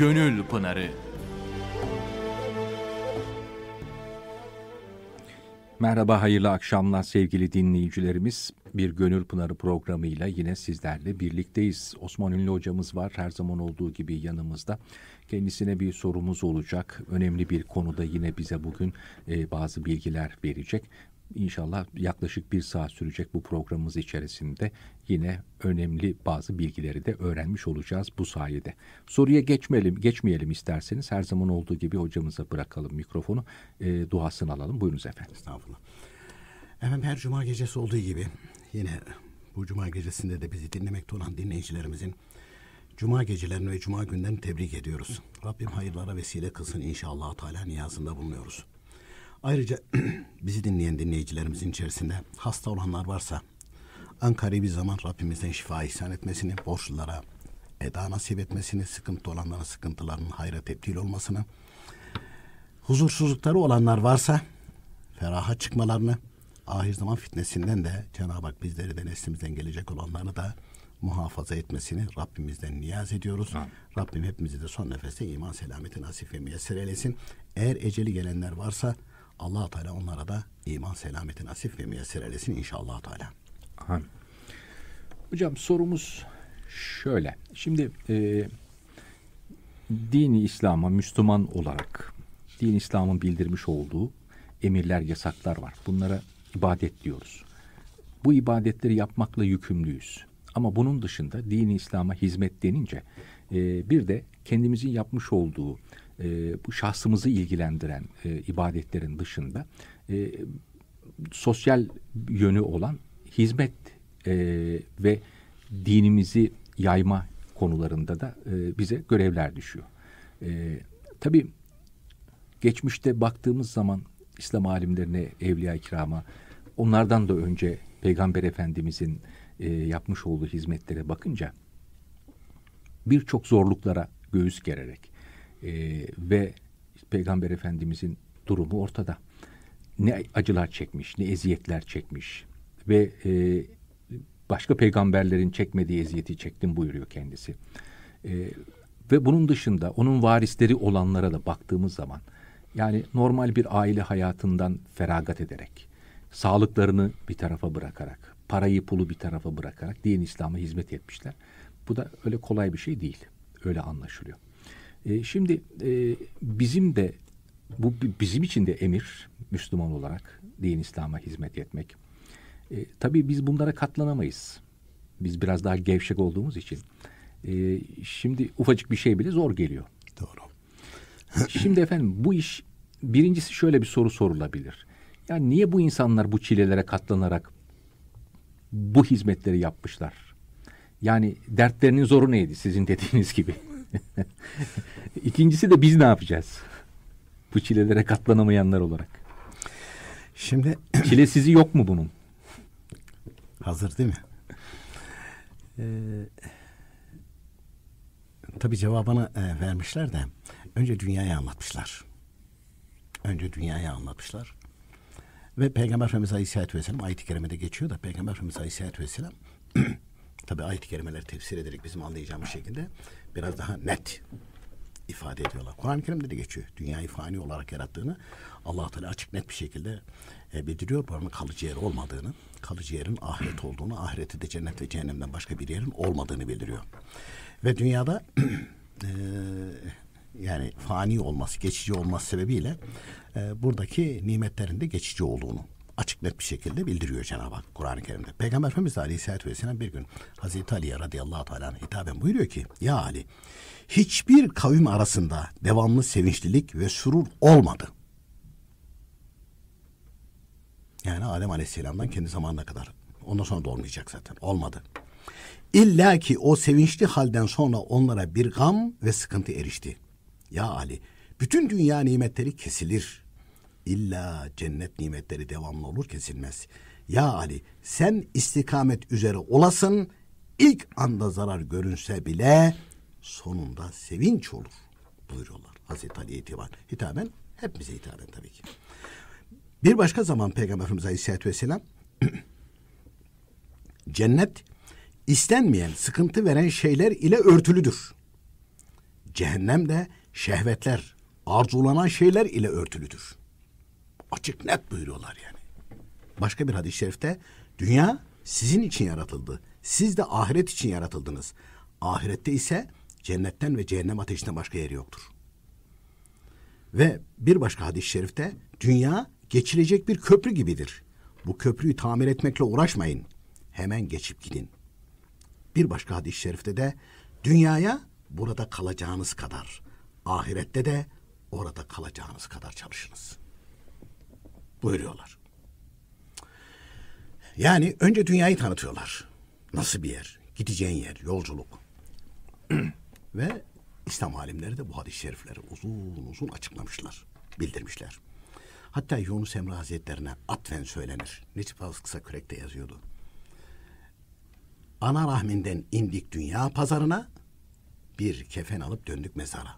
Gönül Pınarı. Merhaba, hayırlı akşamlar sevgili dinleyicilerimiz. Bir Gönül Pınarı programıyla yine sizlerle birlikteyiz. Osman Ünlü hocamız var her zaman olduğu gibi yanımızda. Kendisine bir sorumuz olacak. Önemli bir konuda yine bize bugün e, bazı bilgiler verecek. İnşallah yaklaşık bir saat sürecek bu programımız içerisinde yine önemli bazı bilgileri de öğrenmiş olacağız bu sayede. Soruya geçmeyelim, geçmeyelim isterseniz her zaman olduğu gibi hocamıza bırakalım mikrofonu, e, duasını alalım. Buyurunuz efendim. Estağfurullah. Efendim her cuma gecesi olduğu gibi yine bu cuma gecesinde de bizi dinlemekte olan dinleyicilerimizin cuma gecelerini ve cuma günlerini tebrik ediyoruz. Rabbim hayırlara vesile kılsın inşallah Teala niyazında bulunuyoruz. Ayrıca bizi dinleyen dinleyicilerimizin içerisinde hasta olanlar varsa Ankara'yı bir zaman Rabbimizden şifa ihsan etmesini, borçlulara eda nasip etmesini, sıkıntı olanlara sıkıntılarının hayra tebdil olmasını, huzursuzlukları olanlar varsa feraha çıkmalarını, ahir zaman fitnesinden de Cenab-ı Hak bizleri de neslimizden gelecek olanları da muhafaza etmesini Rabbimizden niyaz ediyoruz. Ha. Rabbim hepimizi de son nefeste iman selameti nasip ve müyesser eylesin. Eğer eceli gelenler varsa allah Teala onlara da iman selameti nasip ve müyesser eylesin inşallah Teala. Amin. Hocam sorumuz şöyle. Şimdi e, dini İslam'a Müslüman olarak din İslam'ın bildirmiş olduğu emirler, yasaklar var. Bunlara ibadet diyoruz. Bu ibadetleri yapmakla yükümlüyüz. Ama bunun dışında dini İslam'a hizmet denince e, bir de kendimizin yapmış olduğu e, bu şahsımızı ilgilendiren e, ibadetlerin dışında e, sosyal yönü olan hizmet e, ve dinimizi yayma konularında da e, bize görevler düşüyor. E, tabii geçmişte baktığımız zaman İslam alimlerine, evliya kirama, onlardan da önce Peygamber Efendimizin e, yapmış olduğu hizmetlere bakınca birçok zorluklara göğüs gererek e, ve Peygamber Efendimizin durumu ortada. Ne acılar çekmiş, ne eziyetler çekmiş ve e, başka peygamberlerin çekmediği eziyeti çektim buyuruyor kendisi. E, ve bunun dışında onun varisleri olanlara da baktığımız zaman yani normal bir aile hayatından feragat ederek, sağlıklarını bir tarafa bırakarak, parayı pulu bir tarafa bırakarak din İslam'a hizmet etmişler. Bu da öyle kolay bir şey değil. Öyle anlaşılıyor. E, şimdi e, bizim de bu bizim için de emir Müslüman olarak din İslam'a hizmet etmek. E, tabii biz bunlara katlanamayız. Biz biraz daha gevşek olduğumuz için. E, şimdi ufacık bir şey bile zor geliyor. Doğru. şimdi efendim bu iş birincisi şöyle bir soru sorulabilir. Yani niye bu insanlar bu çilelere katlanarak bu hizmetleri yapmışlar? Yani dertlerinin zoru neydi sizin dediğiniz gibi? İkincisi de biz ne yapacağız? Bu çilelere katlanamayanlar olarak. Şimdi çile sizi yok mu bunun? Hazır değil mi? Ee, tabii cevabını e, vermişler de önce dünyaya anlatmışlar. Önce dünyaya anlatmışlar. Ve Peygamber Efendimiz Aleyhisselatü Vesselam ayet-i kerimede geçiyor da Peygamber Efendimiz Aleyhisselatü Vesselam Tabii ayet-i kerimeler tefsir ederek bizim anlayacağımız şekilde biraz daha net ifade ediyorlar. Kur'an-ı Kerim'de de geçiyor. Dünyayı fani olarak yarattığını allah Teala açık net bir şekilde e, bildiriyor. Buranın kalıcı yer olmadığını, kalıcı yerin ahiret olduğunu, ahireti de cennet ve cehennemden başka bir yerin olmadığını bildiriyor. Ve dünyada e, yani fani olması, geçici olması sebebiyle e, buradaki nimetlerin de geçici olduğunu açık net bir şekilde bildiriyor Cenab-ı Hak Kur'an-ı Kerim'de. Peygamber Efendimiz de Aleyhisselatü Vesselam bir gün Hazreti Ali'ye radıyallahu teala hitaben buyuruyor ki Ya Ali hiçbir kavim arasında devamlı sevinçlilik ve surur olmadı. Yani Adem Aleyhisselam'dan kendi zamanına kadar. Ondan sonra da olmayacak zaten. Olmadı. İlla ki o sevinçli halden sonra onlara bir gam ve sıkıntı erişti. Ya Ali, bütün dünya nimetleri kesilir. İlla cennet nimetleri devamlı olur kesilmez. Ya Ali sen istikamet üzere olasın. İlk anda zarar görünse bile sonunda sevinç olur buyuruyorlar. Hazreti Ali'ye itibar. Hitaben hepimize hitaben tabii ki. Bir başka zaman Peygamber Efendimiz Aleyhisselatü Vesselam cennet istenmeyen, sıkıntı veren şeyler ile örtülüdür. Cehennem de şehvetler, arzulanan şeyler ile örtülüdür. Açık net buyuruyorlar yani. Başka bir hadis-i şerifte dünya sizin için yaratıldı. Siz de ahiret için yaratıldınız. Ahirette ise cennetten ve cehennem ateşinden başka yeri yoktur. Ve bir başka hadis-i şerifte dünya geçilecek bir köprü gibidir. Bu köprüyü tamir etmekle uğraşmayın. Hemen geçip gidin. Bir başka hadis-i şerifte de dünyaya burada kalacağınız kadar, ahirette de orada kalacağınız kadar çalışınız.'' buyuruyorlar. Yani önce dünyayı tanıtıyorlar. Nasıl bir yer, gideceğin yer, yolculuk. Ve İslam alimleri de bu hadis-i şerifleri uzun uzun açıklamışlar, bildirmişler. Hatta Yunus Emre Hazretlerine atfen söylenir. Necip Fazıl Kısa Kürek'te yazıyordu. Ana rahminden indik dünya pazarına, bir kefen alıp döndük mezara.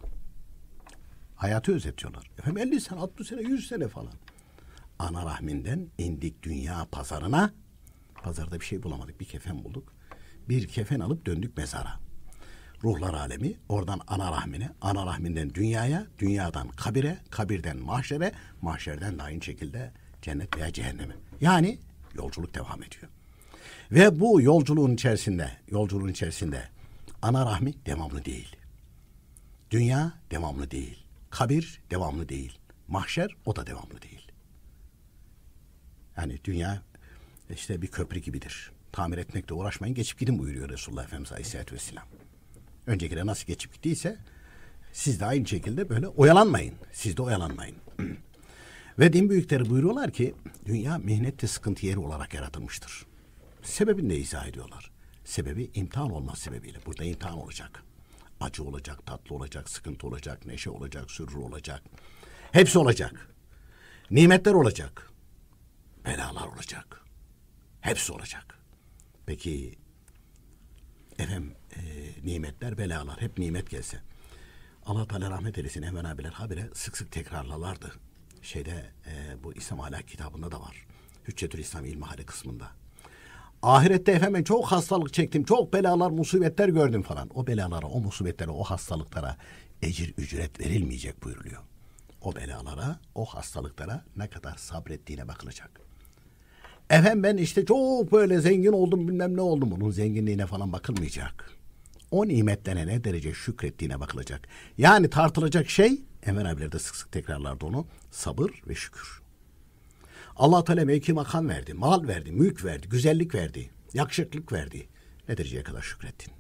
Hayatı özetiyorlar. Efendim 50 sene, 60 sene, 100 sene falan ana rahminden indik dünya pazarına. Pazarda bir şey bulamadık. Bir kefen bulduk. Bir kefen alıp döndük mezara. Ruhlar alemi oradan ana rahmine, ana rahminden dünyaya, dünyadan kabire, kabirden mahşere, mahşerden de aynı şekilde cennet veya cehenneme. Yani yolculuk devam ediyor. Ve bu yolculuğun içerisinde, yolculuğun içerisinde ana rahmi devamlı değil. Dünya devamlı değil. Kabir devamlı değil. Mahşer o da devamlı değil. Yani dünya işte bir köprü gibidir. Tamir etmekle uğraşmayın geçip gidin buyuruyor Resulullah Efendimiz Aleyhisselatü Vesselam. Öncekiler nasıl geçip gittiyse siz de aynı şekilde böyle oyalanmayın. Siz de oyalanmayın. Ve din büyükleri buyuruyorlar ki dünya mihnette sıkıntı yeri olarak yaratılmıştır. Sebebini de izah ediyorlar. Sebebi imtihan olma sebebiyle. Burada imtihan olacak. Acı olacak, tatlı olacak, sıkıntı olacak, neşe olacak, sürür olacak. Hepsi olacak. Nimetler olacak. Belalar olacak. Hepsi olacak. Peki efendim e, nimetler, belalar hep nimet gelse. Allah Teala rahmet eylesin Enver abiler habire sık sık tekrarlarlardı. Şeyde e, bu İslam Alak kitabında da var. Hüccetül İslam İlmihali kısmında. Ahirette efendim çok hastalık çektim, çok belalar, musibetler gördüm falan. O belalara, o musibetlere, o hastalıklara ecir ücret verilmeyecek buyuruluyor. O belalara, o hastalıklara ne kadar sabrettiğine bakılacak. Efendim ben işte çok böyle zengin oldum bilmem ne oldum. Bunun zenginliğine falan bakılmayacak. O nimetlere ne derece şükrettiğine bakılacak. Yani tartılacak şey Emre abiler de sık sık tekrarlardı onu. Sabır ve şükür. Allah Teala mevki makam verdi, mal verdi, mülk verdi, güzellik verdi, yakışıklık verdi. Ne dereceye kadar şükrettin?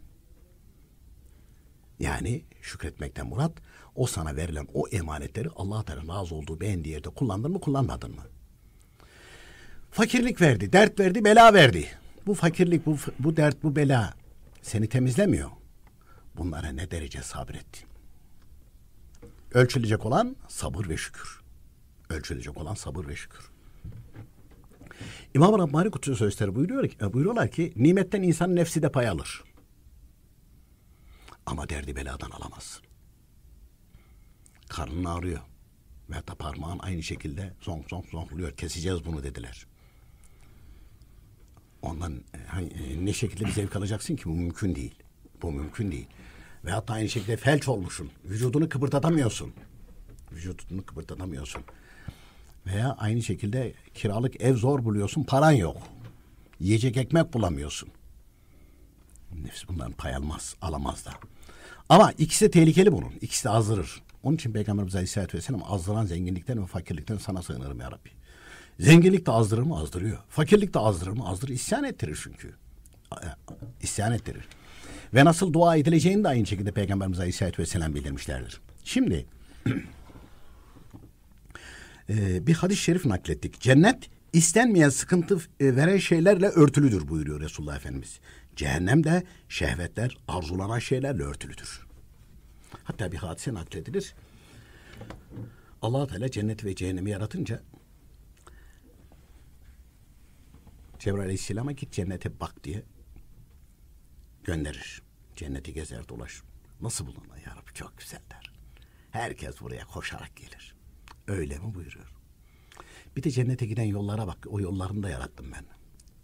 Yani şükretmekten murat o sana verilen o emanetleri Allah Teala razı olduğu beğendiği yerde kullandın mı kullanmadın mı? Fakirlik verdi, dert verdi, bela verdi. Bu fakirlik, bu, bu dert, bu bela seni temizlemiyor. Bunlara ne derece sabrettin? Ölçülecek olan sabır ve şükür. Ölçülecek olan sabır ve şükür. İmam Rabbani Kutsu Sözleri buyuruyor ki, e, buyuruyorlar ki nimetten insanın nefsi de pay alır. Ama derdi beladan alamaz. Karnın ağrıyor. Ve da parmağın aynı şekilde zonk zonk zonkluyor. Keseceğiz bunu dediler. Ondan e, hani, e, ne şekilde bir zevk alacaksın ki bu mümkün değil. Bu mümkün değil. Ve hatta aynı şekilde felç olmuşsun. Vücudunu kıpırdatamıyorsun. Vücudunu kıpırdatamıyorsun. Veya aynı şekilde kiralık ev zor buluyorsun, paran yok. Yiyecek ekmek bulamıyorsun. Nefis bundan pay almaz, alamaz da. Ama ikisi de tehlikeli bunun. İkisi de azdırır. Onun için Peygamberimiz Aleyhisselatü Vesselam azdıran zenginlikten ve fakirlikten sana sığınırım ya Rabbi. Zenginlik de azdırır mı? Azdırıyor. Fakirlik de azdırır mı? Azdırır. İsyan ettirir çünkü. E, İsyan ettirir. Ve nasıl dua edileceğini de aynı şekilde Peygamberimiz Aleyhisselatü Vesselam bildirmişlerdir. Şimdi e, bir hadis-i şerif naklettik. Cennet istenmeyen sıkıntı e, veren şeylerle örtülüdür buyuruyor Resulullah Efendimiz. Cehennem de şehvetler, arzulanan şeylerle örtülüdür. Hatta bir hadise nakledilir. Allah Teala cennet ve cehennemi yaratınca Cebrail Aleyhisselam'a git cennete bak diye gönderir. Cenneti gezer dolaşır. Nasıl bulunur ya Rabbi çok güzel der. Herkes buraya koşarak gelir. Öyle mi buyuruyor. Bir de cennete giden yollara bak. O yollarını da yarattım ben.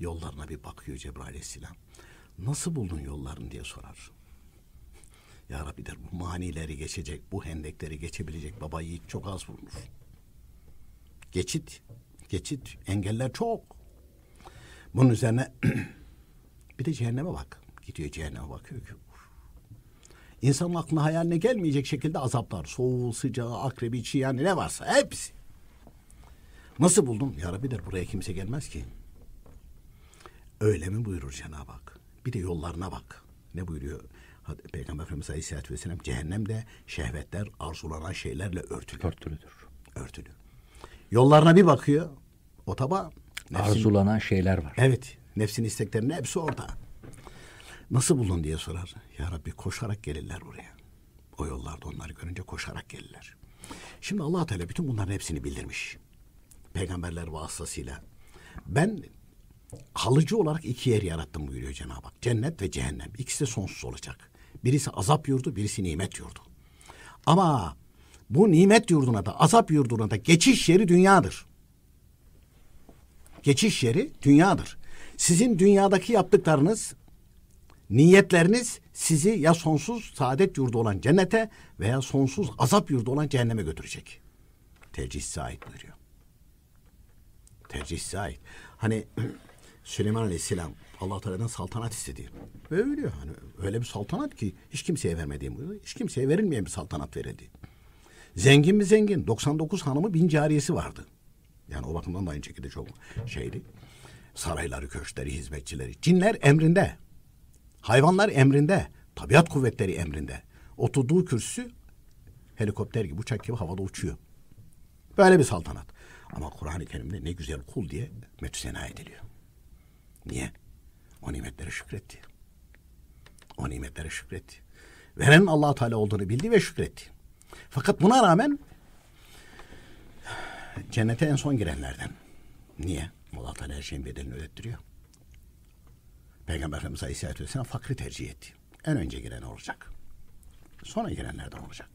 Yollarına bir bakıyor Cebrail Aleyhisselam. Nasıl buldun yollarını diye sorar. Ya Rabbi der bu manileri geçecek, bu hendekleri geçebilecek baba yiğit çok az bulmuş. Geçit, geçit, engeller çok. Bunun üzerine bir de cehenneme bak. Gidiyor cehenneme bakıyor ki. İnsanın aklına hayaline gelmeyecek şekilde azaplar. Soğuğu, sıcağı, akrebi, çiğ yani ne varsa hepsi. Nasıl buldun Ya Rabbidir buraya kimse gelmez ki. Öyle mi buyurur Cenab-ı Hak? Bir de yollarına bak. Ne buyuruyor? Peygamber Efendimiz Aleyhisselatü Vesselam cehennemde şehvetler arzulanan şeylerle örtülü. Örtülüdür. Örtülü. Yollarına bir bakıyor. O taban Nefsin, Arzulanan şeyler var. Evet. Nefsin isteklerinin hepsi orada. Nasıl buldun diye sorar. Ya Rabbi koşarak gelirler oraya. O yollarda onları görünce koşarak gelirler. Şimdi allah Teala bütün bunların hepsini bildirmiş. Peygamberler vasıtasıyla. Ben kalıcı olarak iki yer yarattım buyuruyor Cenab-ı Hak. Cennet ve cehennem. İkisi de sonsuz olacak. Birisi azap yurdu, birisi nimet yurdu. Ama bu nimet yurduna da azap yurduna da geçiş yeri dünyadır. Geçiş yeri dünyadır. Sizin dünyadaki yaptıklarınız, niyetleriniz sizi ya sonsuz saadet yurdu olan cennete veya sonsuz azap yurdu olan cehenneme götürecek. Tercih size ait buyuruyor. Tercih ait. Hani Süleyman Aleyhisselam Allah Teala'dan saltanat istedi. Böyle hani öyle bir saltanat ki hiç kimseye vermediğim Hiç kimseye verilmeyen bir saltanat verildi. Zengin mi zengin? 99 hanımı bin cariyesi vardı. Yani o bakımdan da aynı şekilde çok şeydi. Sarayları, köşkleri, hizmetçileri. Cinler emrinde. Hayvanlar emrinde. Tabiat kuvvetleri emrinde. Oturduğu kürsü helikopter gibi, uçak gibi havada uçuyor. Böyle bir saltanat. Ama Kur'an-ı Kerim'de ne güzel kul diye metüsena ediliyor. Niye? O nimetlere şükretti. O nimetlere şükretti. veren allah Teala olduğunu bildi ve şükretti. Fakat buna rağmen Cennete en son girenlerden. Niye? Allah Teala her şeyin bedelini ödettiriyor. Peygamber Efendimiz Aleyhisselatü Vesselam fakri tercih etti. En önce giren olacak. Sonra girenlerden olacak.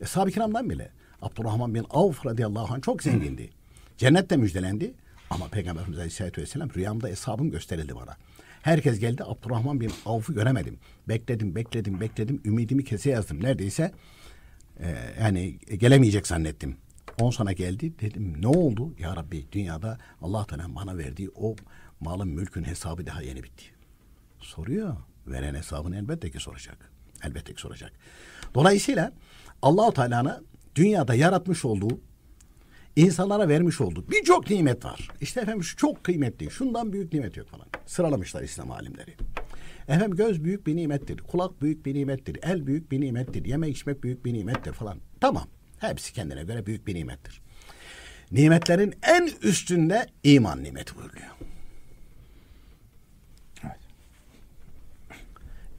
Eshab-ı kiramdan bile Abdurrahman bin Avf radıyallahu anh çok zengindi. Cennette müjdelendi ama Peygamber Efendimiz Aleyhisselatü Vesselam rüyamda hesabım gösterildi bana. Herkes geldi Abdurrahman bin Avf'ı göremedim. Bekledim, bekledim, bekledim. Ümidimi kese yazdım. Neredeyse e, yani gelemeyecek zannettim. 10 sana geldi dedim ne oldu? Ya Rabbi dünyada Allah Teala bana verdiği o malın mülkün hesabı daha yeni bitti. Soruyor. Veren hesabını elbette ki soracak. Elbette ki soracak. Dolayısıyla Allahu Teala'nın dünyada yaratmış olduğu insanlara vermiş olduğu birçok nimet var. İşte efendim şu çok kıymetli. Şundan büyük nimet yok falan. Sıralamışlar İslam alimleri. Efendim göz büyük bir nimettir. Kulak büyük bir nimettir. El büyük bir nimettir. Yeme içmek büyük bir nimettir falan. Tamam. Hepsi kendine göre büyük bir nimettir. Nimetlerin en üstünde iman nimeti buyuruyor.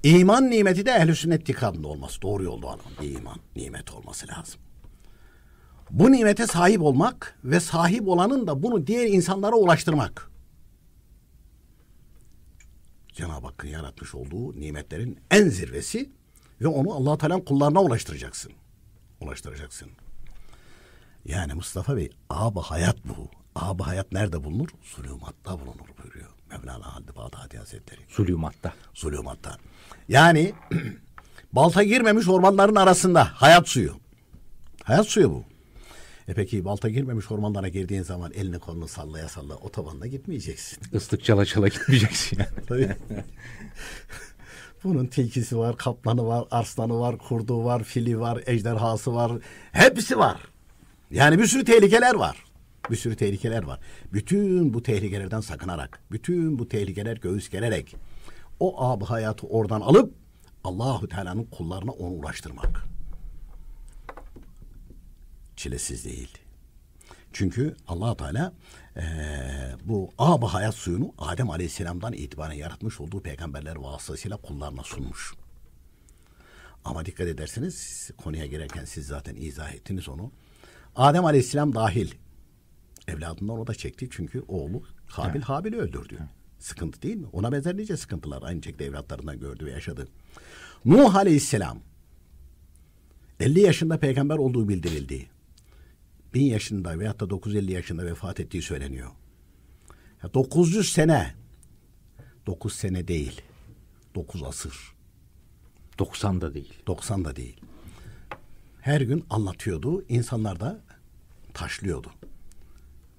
İman nimeti de ehl-i sünnet tikadında olması. Doğru yolda olan iman nimet olması lazım. Bu nimete sahip olmak ve sahip olanın da bunu diğer insanlara ulaştırmak. Cenab-ı Hakk'ın yaratmış olduğu nimetlerin en zirvesi ve onu Allah Teala'nın kullarına ulaştıracaksın ulaştıracaksın. Yani Mustafa Bey abi hayat bu. Abi hayat nerede bulunur? Zulümatta bulunur buyuruyor. Mevlana Halid Bağdadi Hazretleri. Zulümatta. Zulümatta. Yani balta girmemiş ormanların arasında hayat suyu. Hayat suyu bu. E peki balta girmemiş ormanlara girdiğin zaman elini kolunu sallaya sallaya otobanda gitmeyeceksin. Islık çala çala gitmeyeceksin. Tabii. Bunun tilkisi var, kaplanı var, arslanı var, kurdu var, fili var, ejderhası var. Hepsi var. Yani bir sürü tehlikeler var. Bir sürü tehlikeler var. Bütün bu tehlikelerden sakınarak, bütün bu tehlikeler göğüs gererek o ab hayatı oradan alıp Allahu Teala'nın kullarına onu ulaştırmak. Çilesiz değil. Çünkü Allah Teala ee, bu ab hayat suyunu Adem Aleyhisselam'dan itibaren yaratmış olduğu peygamberler vasıtasıyla kullarına sunmuş. Ama dikkat ederseniz konuya girerken siz zaten izah ettiniz onu. Adem Aleyhisselam dahil evladından o da çekti çünkü oğlu Habil evet. Habil'i öldürdü. Evet. Sıkıntı değil mi? Ona benzer nice sıkıntılar aynı şekilde evlatlarından gördü ve yaşadı. Nuh Aleyhisselam 50 yaşında peygamber olduğu bildirildi. 1000 yaşında veyahut da 950 yaşında vefat ettiği söyleniyor. Ya 900 sene 9 sene değil. 9 asır. 90 da değil. 90 da değil. Her gün anlatıyordu. İnsanlar da taşlıyordu.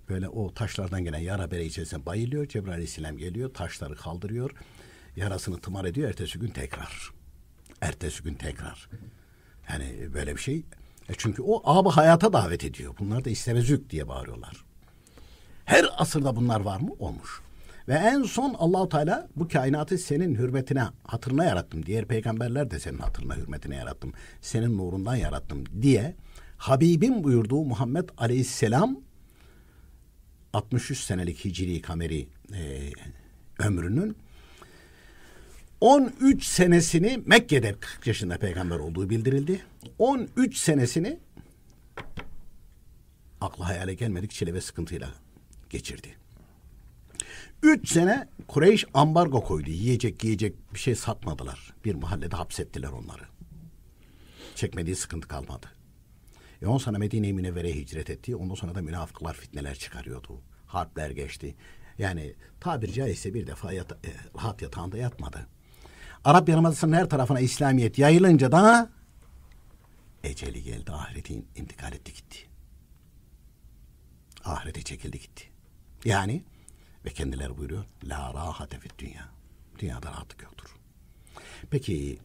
Böyle o taşlardan gelen yara bere içerisine bayılıyor. Cebrail Aleyhisselam geliyor. Taşları kaldırıyor. Yarasını tımar ediyor. Ertesi gün tekrar. Ertesi gün tekrar. Yani böyle bir şey e çünkü o abi hayata davet ediyor. Bunlar da istemezük diye bağırıyorlar. Her asırda bunlar var mı? Olmuş. Ve en son Allahu Teala bu kainatı senin hürmetine, hatırına yarattım. Diğer peygamberler de senin hatırına, hürmetine yarattım. Senin nurundan yarattım diye Habibim buyurduğu Muhammed Aleyhisselam 63 senelik Hicri kameri e, ömrünün 13 senesini Mekke'de 40 yaşında peygamber olduğu bildirildi. 13 senesini aklı hayale gelmedik çile ve sıkıntıyla geçirdi. Üç sene Kureyş ambargo koydu. Yiyecek yiyecek bir şey satmadılar. Bir mahallede hapsettiler onları. Çekmediği sıkıntı kalmadı. E on sene Medine-i Münevvere'ye hicret etti. Ondan sonra da münafıklar fitneler çıkarıyordu. Harpler geçti. Yani tabiri caizse bir defa yata, e, rahat yatağında yatmadı. Arap Yarımadası'nın her tarafına İslamiyet yayılınca da eceli geldi ahiretin intikal etti gitti. Ahirete çekildi gitti. Yani ve kendileri buyuruyor la rahat fit dünya. Dünyada rahatlık yoktur. Peki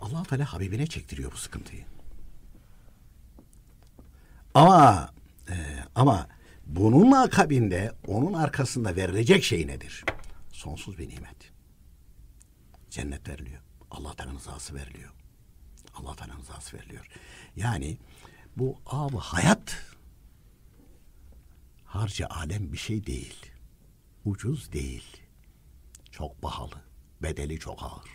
allah Teala Habibine çektiriyor bu sıkıntıyı. Ama e, ama bunun akabinde onun arkasında verilecek şey nedir? Sonsuz bir nimet cennet veriliyor. Allah Teala'nın rızası veriliyor. Allah Teala'nın rızası veriliyor. Yani bu av hayat harca alem bir şey değil. Ucuz değil. Çok pahalı. Bedeli çok ağır.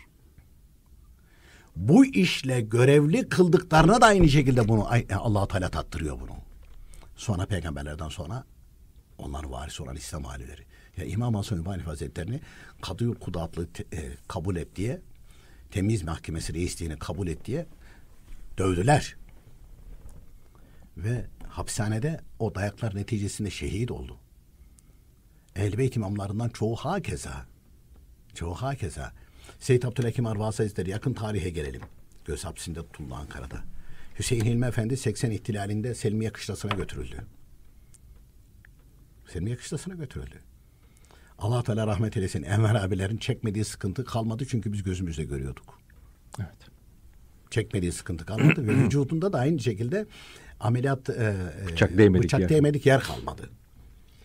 Bu işle görevli kıldıklarına da aynı şekilde bunu e, Allah Teala tattırıyor bunu. Sonra peygamberlerden sonra onların varisi olan İslam aileleri. Ya İmam Hasan Ümani Hazretlerini Kadıyur Kudatlı te, e, kabul et diye temiz mahkemesi reisliğini kabul et diye dövdüler. Ve hapishanede o dayaklar neticesinde şehit oldu. Ehlibeyt imamlarından çoğu hakeza. Çoğu hakeza. Seyyid Abdülhakim Arvas Hazretleri yakın tarihe gelelim. Göz hapsinde tutuldu Ankara'da. Hüseyin Hilmi Efendi 80 ihtilalinde Selmiye Kışlası'na götürüldü. Selmiye Kışlası'na götürüldü. Allah Teala rahmet eylesin Enver abilerin çekmediği sıkıntı kalmadı çünkü biz gözümüzle görüyorduk. Evet. Çekmediği sıkıntı kalmadı ve vücudunda da aynı şekilde ameliyat e, e bıçak değmedik, bıçak yer. değmedik yer kalmadı.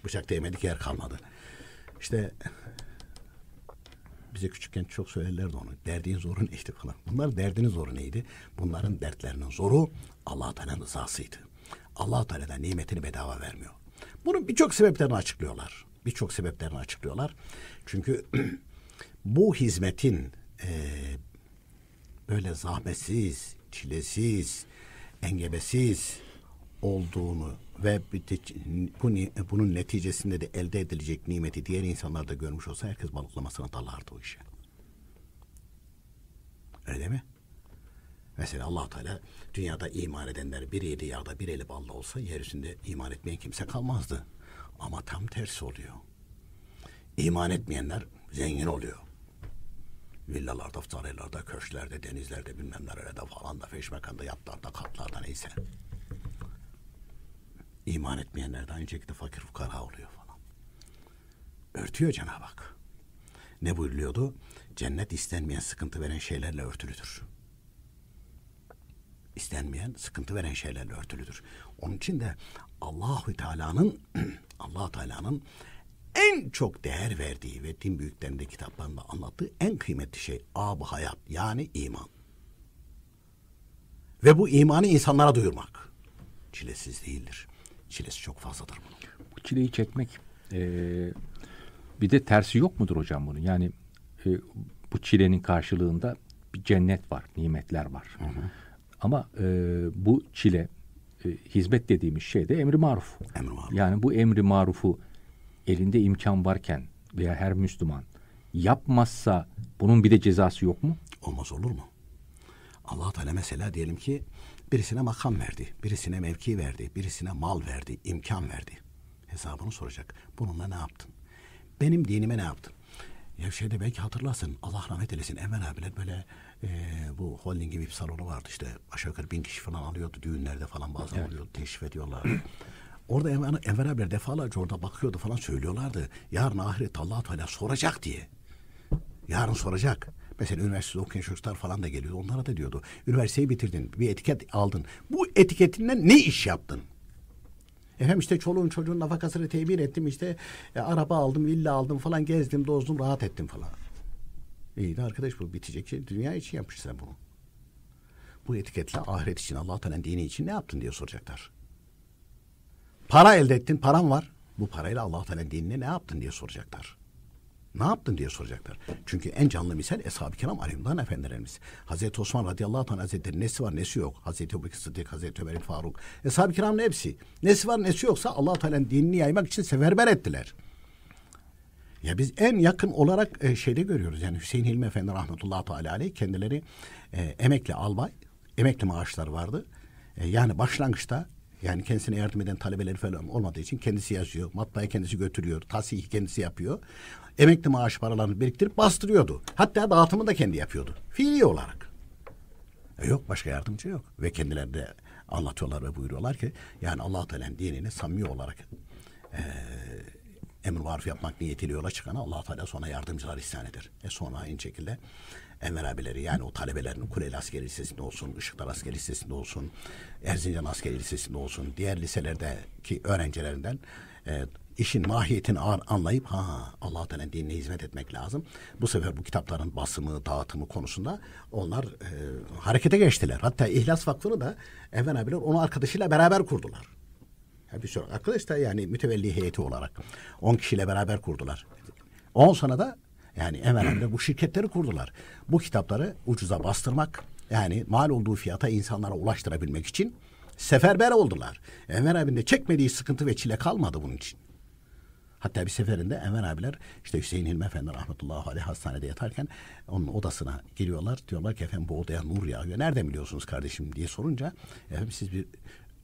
Bıçak değmedik yer kalmadı. İşte bize küçükken çok söylerlerdi onu. Derdin zoru neydi falan. Bunlar derdinin zoru neydi? Bunların dertlerinin zoru Allah Teala'nın rızasıydı. Allah Teala nimetini bedava vermiyor. Bunun birçok sebeplerini açıklıyorlar birçok sebeplerini açıklıyorlar. Çünkü bu hizmetin e, böyle zahmetsiz, çilesiz, engebesiz olduğunu ve bunun neticesinde de elde edilecek nimeti diğer insanlar da görmüş olsa herkes balıklamasına dalardı o işe. Öyle mi? Mesela allah Teala dünyada imar edenler bir eli yağda bir eli balla olsa yeryüzünde imar etmeyen kimse kalmazdı. Ama tam tersi oluyor. İman etmeyenler zengin oluyor. Villalarda, saraylarda, köşklerde, denizlerde, bilmem nerelerde falan da, feşmekanda, yatlarda, katlarda neyse. İman etmeyenler de aynı şekilde fakir fukara oluyor falan. Örtüyor Cenab-ı Hak. Ne buyuruyordu? Cennet istenmeyen sıkıntı veren şeylerle örtülüdür istenmeyen, sıkıntı veren şeylerle örtülüdür. Onun için de Allahu Teala'nın Allah Teala'nın en çok değer verdiği ve din büyüklerinde kitaplarında anlattığı en kıymetli şey ab hayat yani iman. Ve bu imanı insanlara duyurmak çilesiz değildir. Çilesi çok fazladır bunun. Bu çileyi çekmek ee, bir de tersi yok mudur hocam bunun? Yani e, bu çilenin karşılığında bir cennet var, nimetler var. Hı hı. Ama e, bu çile, e, hizmet dediğimiz şey de emri maruf. Emri maruf. Yani bu emri marufu elinde imkan varken veya her Müslüman yapmazsa bunun bir de cezası yok mu? Olmaz olur mu? Allah Teala mesela diyelim ki birisine makam verdi, birisine mevki verdi, birisine mal verdi, imkan verdi. Hesabını soracak. Bununla ne yaptın? Benim dinime ne yaptın? Ya şeyde belki hatırlarsın Allah rahmet eylesin Enver abiler böyle e, bu holding gibi bir salonu vardı işte aşağı yukarı bin kişi falan alıyordu düğünlerde falan bazen evet. oluyordu teşrif ediyorlar. Orada Enver, Enver Haber defalarca orada bakıyordu falan söylüyorlardı. Yarın ahiret allah Teala soracak diye. Yarın soracak. Mesela üniversitede okuyan çocuklar falan da geliyordu. Onlara da diyordu. Üniversiteyi bitirdin. Bir etiket aldın. Bu etiketinden ne iş yaptın? Efendim işte çoluğun çocuğun nafakasını temin ettim işte e, araba aldım villa aldım falan gezdim dozdum rahat ettim falan. İyi de arkadaş bu bitecek. Şey. Dünya için yapmışsın bunu. Bu etiketle ahiret için, Allah Teala'nın dini için ne yaptın diye soracaklar. Para elde ettin, param var. Bu parayla Allah Teala'nın dinine ne yaptın diye soracaklar. Ne yaptın diye soracaklar. Çünkü en canlı misal Eshab-ı Kiram Alimdan Efendilerimiz. Hazreti Osman radıyallahu anh hazretleri nesi var nesi yok. Hazreti Ebu Sıddık, Hazreti Ömer Faruk. Eshab-ı Kiram'ın hepsi. Nesi var nesi yoksa Allah Teala'nın dinini yaymak için seferber ettiler. Ya biz en yakın olarak e, şeyde görüyoruz. Yani Hüseyin Hilmi Efendi rahmetullahi teala aleyh kendileri e, emekli albay, emekli maaşları vardı. E, yani başlangıçta yani kendisine yardım eden talebeleri falan olmadığı için kendisi yazıyor. Matbaaya kendisi götürüyor. Tasihi kendisi yapıyor. Emekli maaş paralarını biriktirip bastırıyordu. Hatta dağıtımını da kendi yapıyordu. Fiili olarak. E yok başka yardımcı yok. Ve kendileri de anlatıyorlar ve buyuruyorlar ki yani allah Teala'nın dinini samimi olarak e, emr maruf yapmak niyetiyle yola çıkana allah Teala sonra yardımcılar ihsan eder. E sonra aynı şekilde Enver abileri yani o talebelerin kule Askeri Lisesi'nde olsun, Işıklar Askeri Lisesi'nde olsun, Erzincan Askeri Lisesi'nde olsun, diğer liselerdeki öğrencilerinden e, işin mahiyetini anlayıp ha Allah Teala dinine hizmet etmek lazım. Bu sefer bu kitapların basımı, dağıtımı konusunda onlar e, harekete geçtiler. Hatta İhlas Vakfı'nı da Enver abiler onu arkadaşıyla beraber kurdular bir sürü arkadaş da yani mütevelli heyeti olarak 10 kişiyle beraber kurdular. 10 senede yani Emeren'de bu şirketleri kurdular. Bu kitapları ucuza bastırmak yani mal olduğu fiyata insanlara ulaştırabilmek için seferber oldular. Enver abinin de çekmediği sıkıntı ve çile kalmadı bunun için. Hatta bir seferinde Enver abiler işte Hüseyin Hilmi Efendi rahmetullahi aleyh hastanede yatarken onun odasına giriyorlar Diyorlar ki efendim bu odaya nur yağıyor. Nereden biliyorsunuz kardeşim diye sorunca efendim siz bir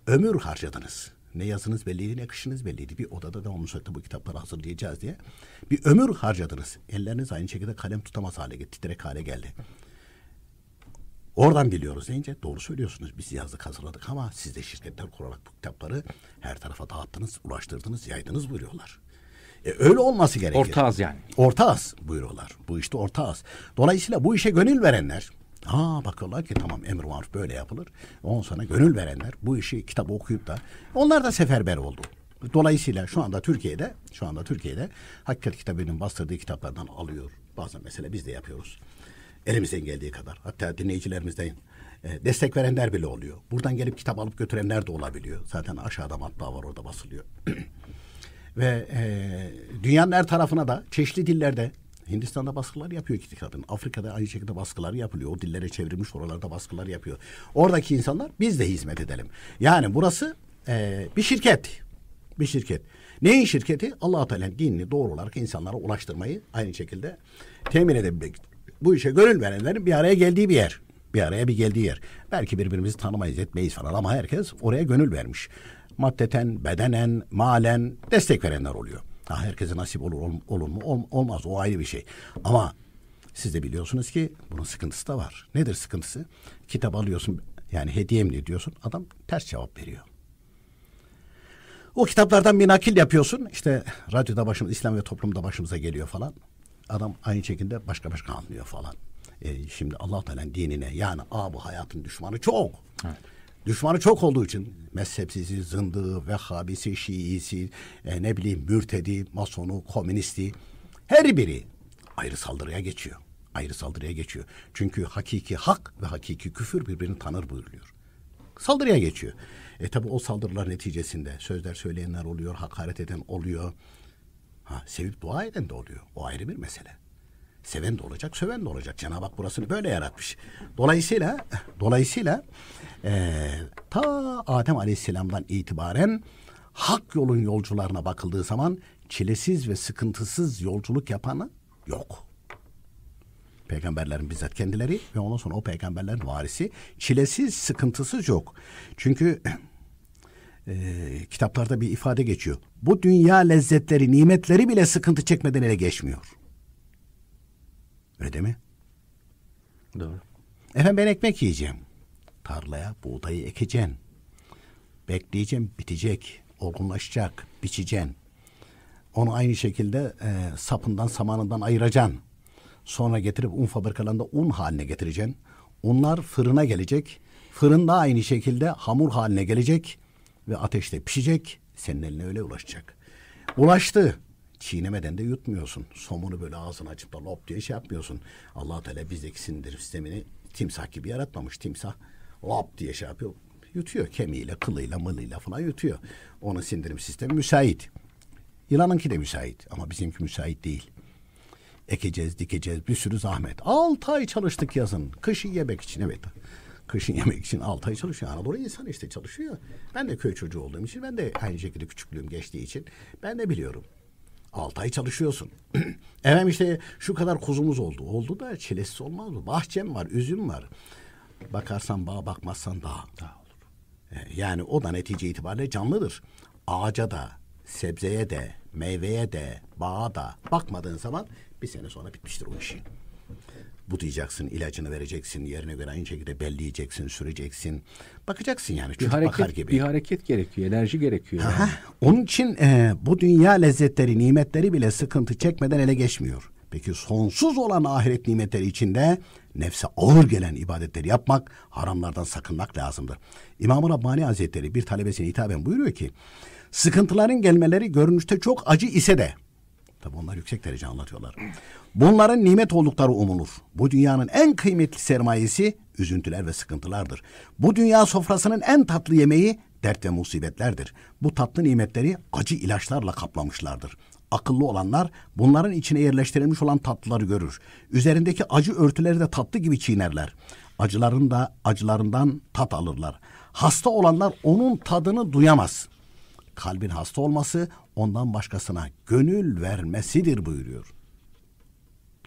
ömür harcadınız. Ne yazınız belliydi ne kışınız belliydi. Bir odada devamlı sürekli bu kitapları hazırlayacağız diye. Bir ömür harcadınız. Elleriniz aynı şekilde kalem tutamaz hale geldi. Titrek hale geldi. Oradan biliyoruz deyince doğru söylüyorsunuz. Biz yazdık hazırladık ama siz de şirketler kurarak bu kitapları her tarafa dağıttınız, ulaştırdınız, yaydınız buyuruyorlar. E, öyle olması gerekir. Orta az yani. Orta az buyuruyorlar. Bu işte orta az. Dolayısıyla bu işe gönül verenler, Ha bakıyorlar ki tamam emir maruf böyle yapılır. On sonra gönül verenler bu işi kitabı okuyup da onlar da seferber oldu. Dolayısıyla şu anda Türkiye'de şu anda Türkiye'de Hakikat Kitabı'nın bastırdığı kitaplardan alıyor. Bazen mesela biz de yapıyoruz. Elimizden geldiği kadar. Hatta dinleyicilerimizden e, destek verenler bile oluyor. Buradan gelip kitap alıp götürenler de olabiliyor. Zaten aşağıda matbaa var orada basılıyor. Ve e, dünyanın her tarafına da çeşitli dillerde Hindistan'da baskılar yapıyor ki kitapın. Afrika'da aynı şekilde baskılar yapılıyor. O dillere çevrilmiş oralarda baskılar yapıyor. Oradaki insanlar biz de hizmet edelim. Yani burası e, bir şirket. Bir şirket. Neyin şirketi? Allah-u Teala'nın dinini doğru olarak insanlara ulaştırmayı aynı şekilde temin edebilmek. Bu işe gönül verenlerin bir araya geldiği bir yer. Bir araya bir geldiği yer. Belki birbirimizi tanımayız etmeyiz falan ama herkes oraya gönül vermiş. Maddeten, bedenen, malen destek verenler oluyor. Ha, herkese nasip olur, ol, olur mu? Ol, olmaz. O ayrı bir şey. Ama siz de biliyorsunuz ki bunun sıkıntısı da var. Nedir sıkıntısı? Kitap alıyorsun yani hediye mi diyorsun. Adam ters cevap veriyor. O kitaplardan bir nakil yapıyorsun. İşte radyoda başımız, İslam ve toplumda başımıza geliyor falan. Adam aynı şekilde başka başka anlıyor falan. E, şimdi Allah Teala dinine yani abu hayatın düşmanı çok. Evet. Düşmanı çok olduğu için mezhepsizi, zındığı, vehhabisi, şiisi, e, ne bileyim mürtedi, masonu, komünisti her biri ayrı saldırıya geçiyor. Ayrı saldırıya geçiyor. Çünkü hakiki hak ve hakiki küfür birbirini tanır buyuruyor. Saldırıya geçiyor. E tabi o saldırılar neticesinde sözler söyleyenler oluyor, hakaret eden oluyor. Ha, sevip dua eden de oluyor. O ayrı bir mesele. Seven de olacak, söven de olacak. Cenab-ı Hak burasını böyle yaratmış. Dolayısıyla dolayısıyla e, ta Adem Aleyhisselam'dan itibaren hak yolun yolcularına bakıldığı zaman çilesiz ve sıkıntısız yolculuk yapanı yok. Peygamberlerin bizzat kendileri ve ondan sonra o peygamberlerin varisi çilesiz, sıkıntısız yok. Çünkü e, kitaplarda bir ifade geçiyor. Bu dünya lezzetleri, nimetleri bile sıkıntı çekmeden ele geçmiyor. Öyle değil mi? Doğru. Efendim ben ekmek yiyeceğim. Tarlaya buğdayı ekeceksin. Bekleyeceğim bitecek. Olgunlaşacak. Biçeceksin. Onu aynı şekilde e, sapından samanından ayıracaksın. Sonra getirip un fabrikalarında un haline getireceksin. Unlar fırına gelecek. Fırında aynı şekilde hamur haline gelecek ve ateşte pişecek. Senin eline öyle ulaşacak. Ulaştı çiğnemeden de yutmuyorsun. Somunu böyle ağzını açıp da lop diye şey yapmıyorsun. allah Teala bizdeki sindirim sistemini timsah gibi yaratmamış. Timsah lop diye şey yapıyor. Yutuyor kemiğiyle, kılıyla, mılıyla falan yutuyor. Onun sindirim sistemi müsait. Yılanınki de müsait ama bizimki müsait değil. Ekeceğiz, dikeceğiz, bir sürü zahmet. 6 ay çalıştık yazın. Kışın yemek için evet. Kışın yemek için 6 ay çalışıyor. Anadolu insan işte çalışıyor. Ben de köy çocuğu olduğum için, ben de aynı şekilde küçüklüğüm geçtiği için ben de biliyorum. 6 ay çalışıyorsun. Efendim işte şu kadar kuzumuz oldu. Oldu da çilesiz olmaz mı? Bahçem var, üzüm var. Bakarsan bağ, bakmazsan daha. Dağ olur. Ee, yani o da netice itibariyle canlıdır. Ağaca da, sebzeye de, meyveye de, bağa da bakmadığın zaman bir sene sonra bitmiştir o işi budayacaksın, ilacını vereceksin, yerine göre aynı şekilde belleyeceksin, süreceksin. Bakacaksın yani çocuk bir hareket, bakar gibi. Bir hareket gerekiyor, enerji gerekiyor. Yani. onun için e, bu dünya lezzetleri, nimetleri bile sıkıntı çekmeden ele geçmiyor. Peki sonsuz olan ahiret nimetleri içinde nefse ağır gelen ibadetleri yapmak, haramlardan sakınmak lazımdır. İmam-ı Rabbani Hazretleri bir talebesine hitaben buyuruyor ki, sıkıntıların gelmeleri görünüşte çok acı ise de Tabi onlar yüksek derece anlatıyorlar. Bunların nimet oldukları umulur. Bu dünyanın en kıymetli sermayesi üzüntüler ve sıkıntılardır. Bu dünya sofrasının en tatlı yemeği dert ve musibetlerdir. Bu tatlı nimetleri acı ilaçlarla kaplamışlardır. Akıllı olanlar bunların içine yerleştirilmiş olan tatlıları görür. Üzerindeki acı örtüleri de tatlı gibi çiğnerler. Acıların da acılarından tat alırlar. Hasta olanlar onun tadını duyamaz. Kalbin hasta olması ondan başkasına gönül vermesidir buyuruyor.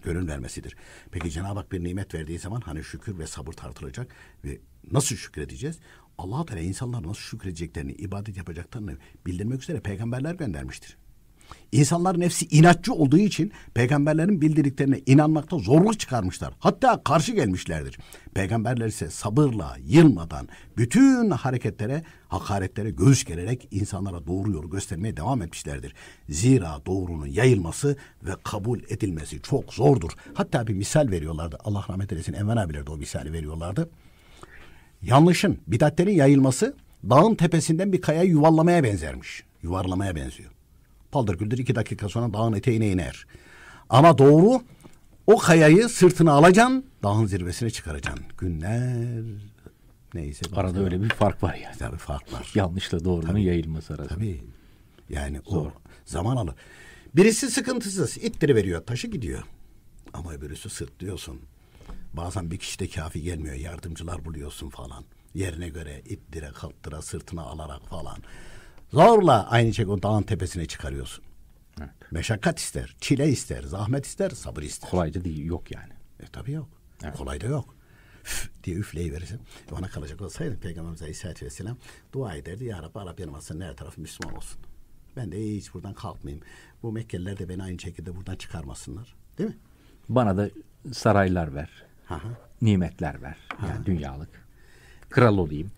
Gönül vermesidir. Peki Cenab-ı Hak bir nimet verdiği zaman hani şükür ve sabır tartılacak ve nasıl şükredeceğiz? allah Teala insanlar nasıl şükredeceklerini, ibadet yapacaklarını bildirmek üzere peygamberler göndermiştir. İnsanların hepsi inatçı olduğu için peygamberlerin bildirdiklerine inanmakta zorluk çıkarmışlar. Hatta karşı gelmişlerdir. Peygamberler ise sabırla, yılmadan bütün hareketlere, hakaretlere göğüs gererek insanlara doğru yolu göstermeye devam etmişlerdir. Zira doğrunun yayılması ve kabul edilmesi çok zordur. Hatta bir misal veriyorlardı. Allah rahmet eylesin Enver abiler de o misali veriyorlardı. Yanlışın, bidatlerin yayılması dağın tepesinden bir kaya yuvarlamaya benzermiş. Yuvarlamaya benziyor paldır güldür iki dakika sonra dağın eteğine iner. Ama doğru o kayayı sırtına alacaksın dağın zirvesine çıkaracaksın. Günler neyse. Arada öyle bir fark var yani. Tabii fark var. Yanlışla doğrunun tabii, yayılması arasında. Tabii. Yani Zor. o zaman alır. Birisi sıkıntısız ittiri veriyor taşı gidiyor. Ama öbürüsü sırtlıyorsun. Bazen bir kişi de kafi gelmiyor. Yardımcılar buluyorsun falan. Yerine göre ittire kaptıra sırtına alarak falan. Zorla aynı çek şey o dağın tepesine çıkarıyorsun. Evet. Meşakkat ister, çile ister, zahmet ister, sabır ister. Kolay da değil, yok yani. E tabi yok. Evet. Kolay da yok. Üf diye üfleyiverirsin. Bana kalacak olsaydı Peygamberimiz Aleyhisselatü Vesselam dua ederdi. Ya Rabbi Arap yanımasının her tarafı Müslüman olsun. Ben de hiç buradan kalkmayayım. Bu Mekkeliler de beni aynı şekilde buradan çıkarmasınlar. Değil mi? Bana da saraylar ver. Aha. Nimetler ver. Yani Aha. dünyalık. Kral olayım.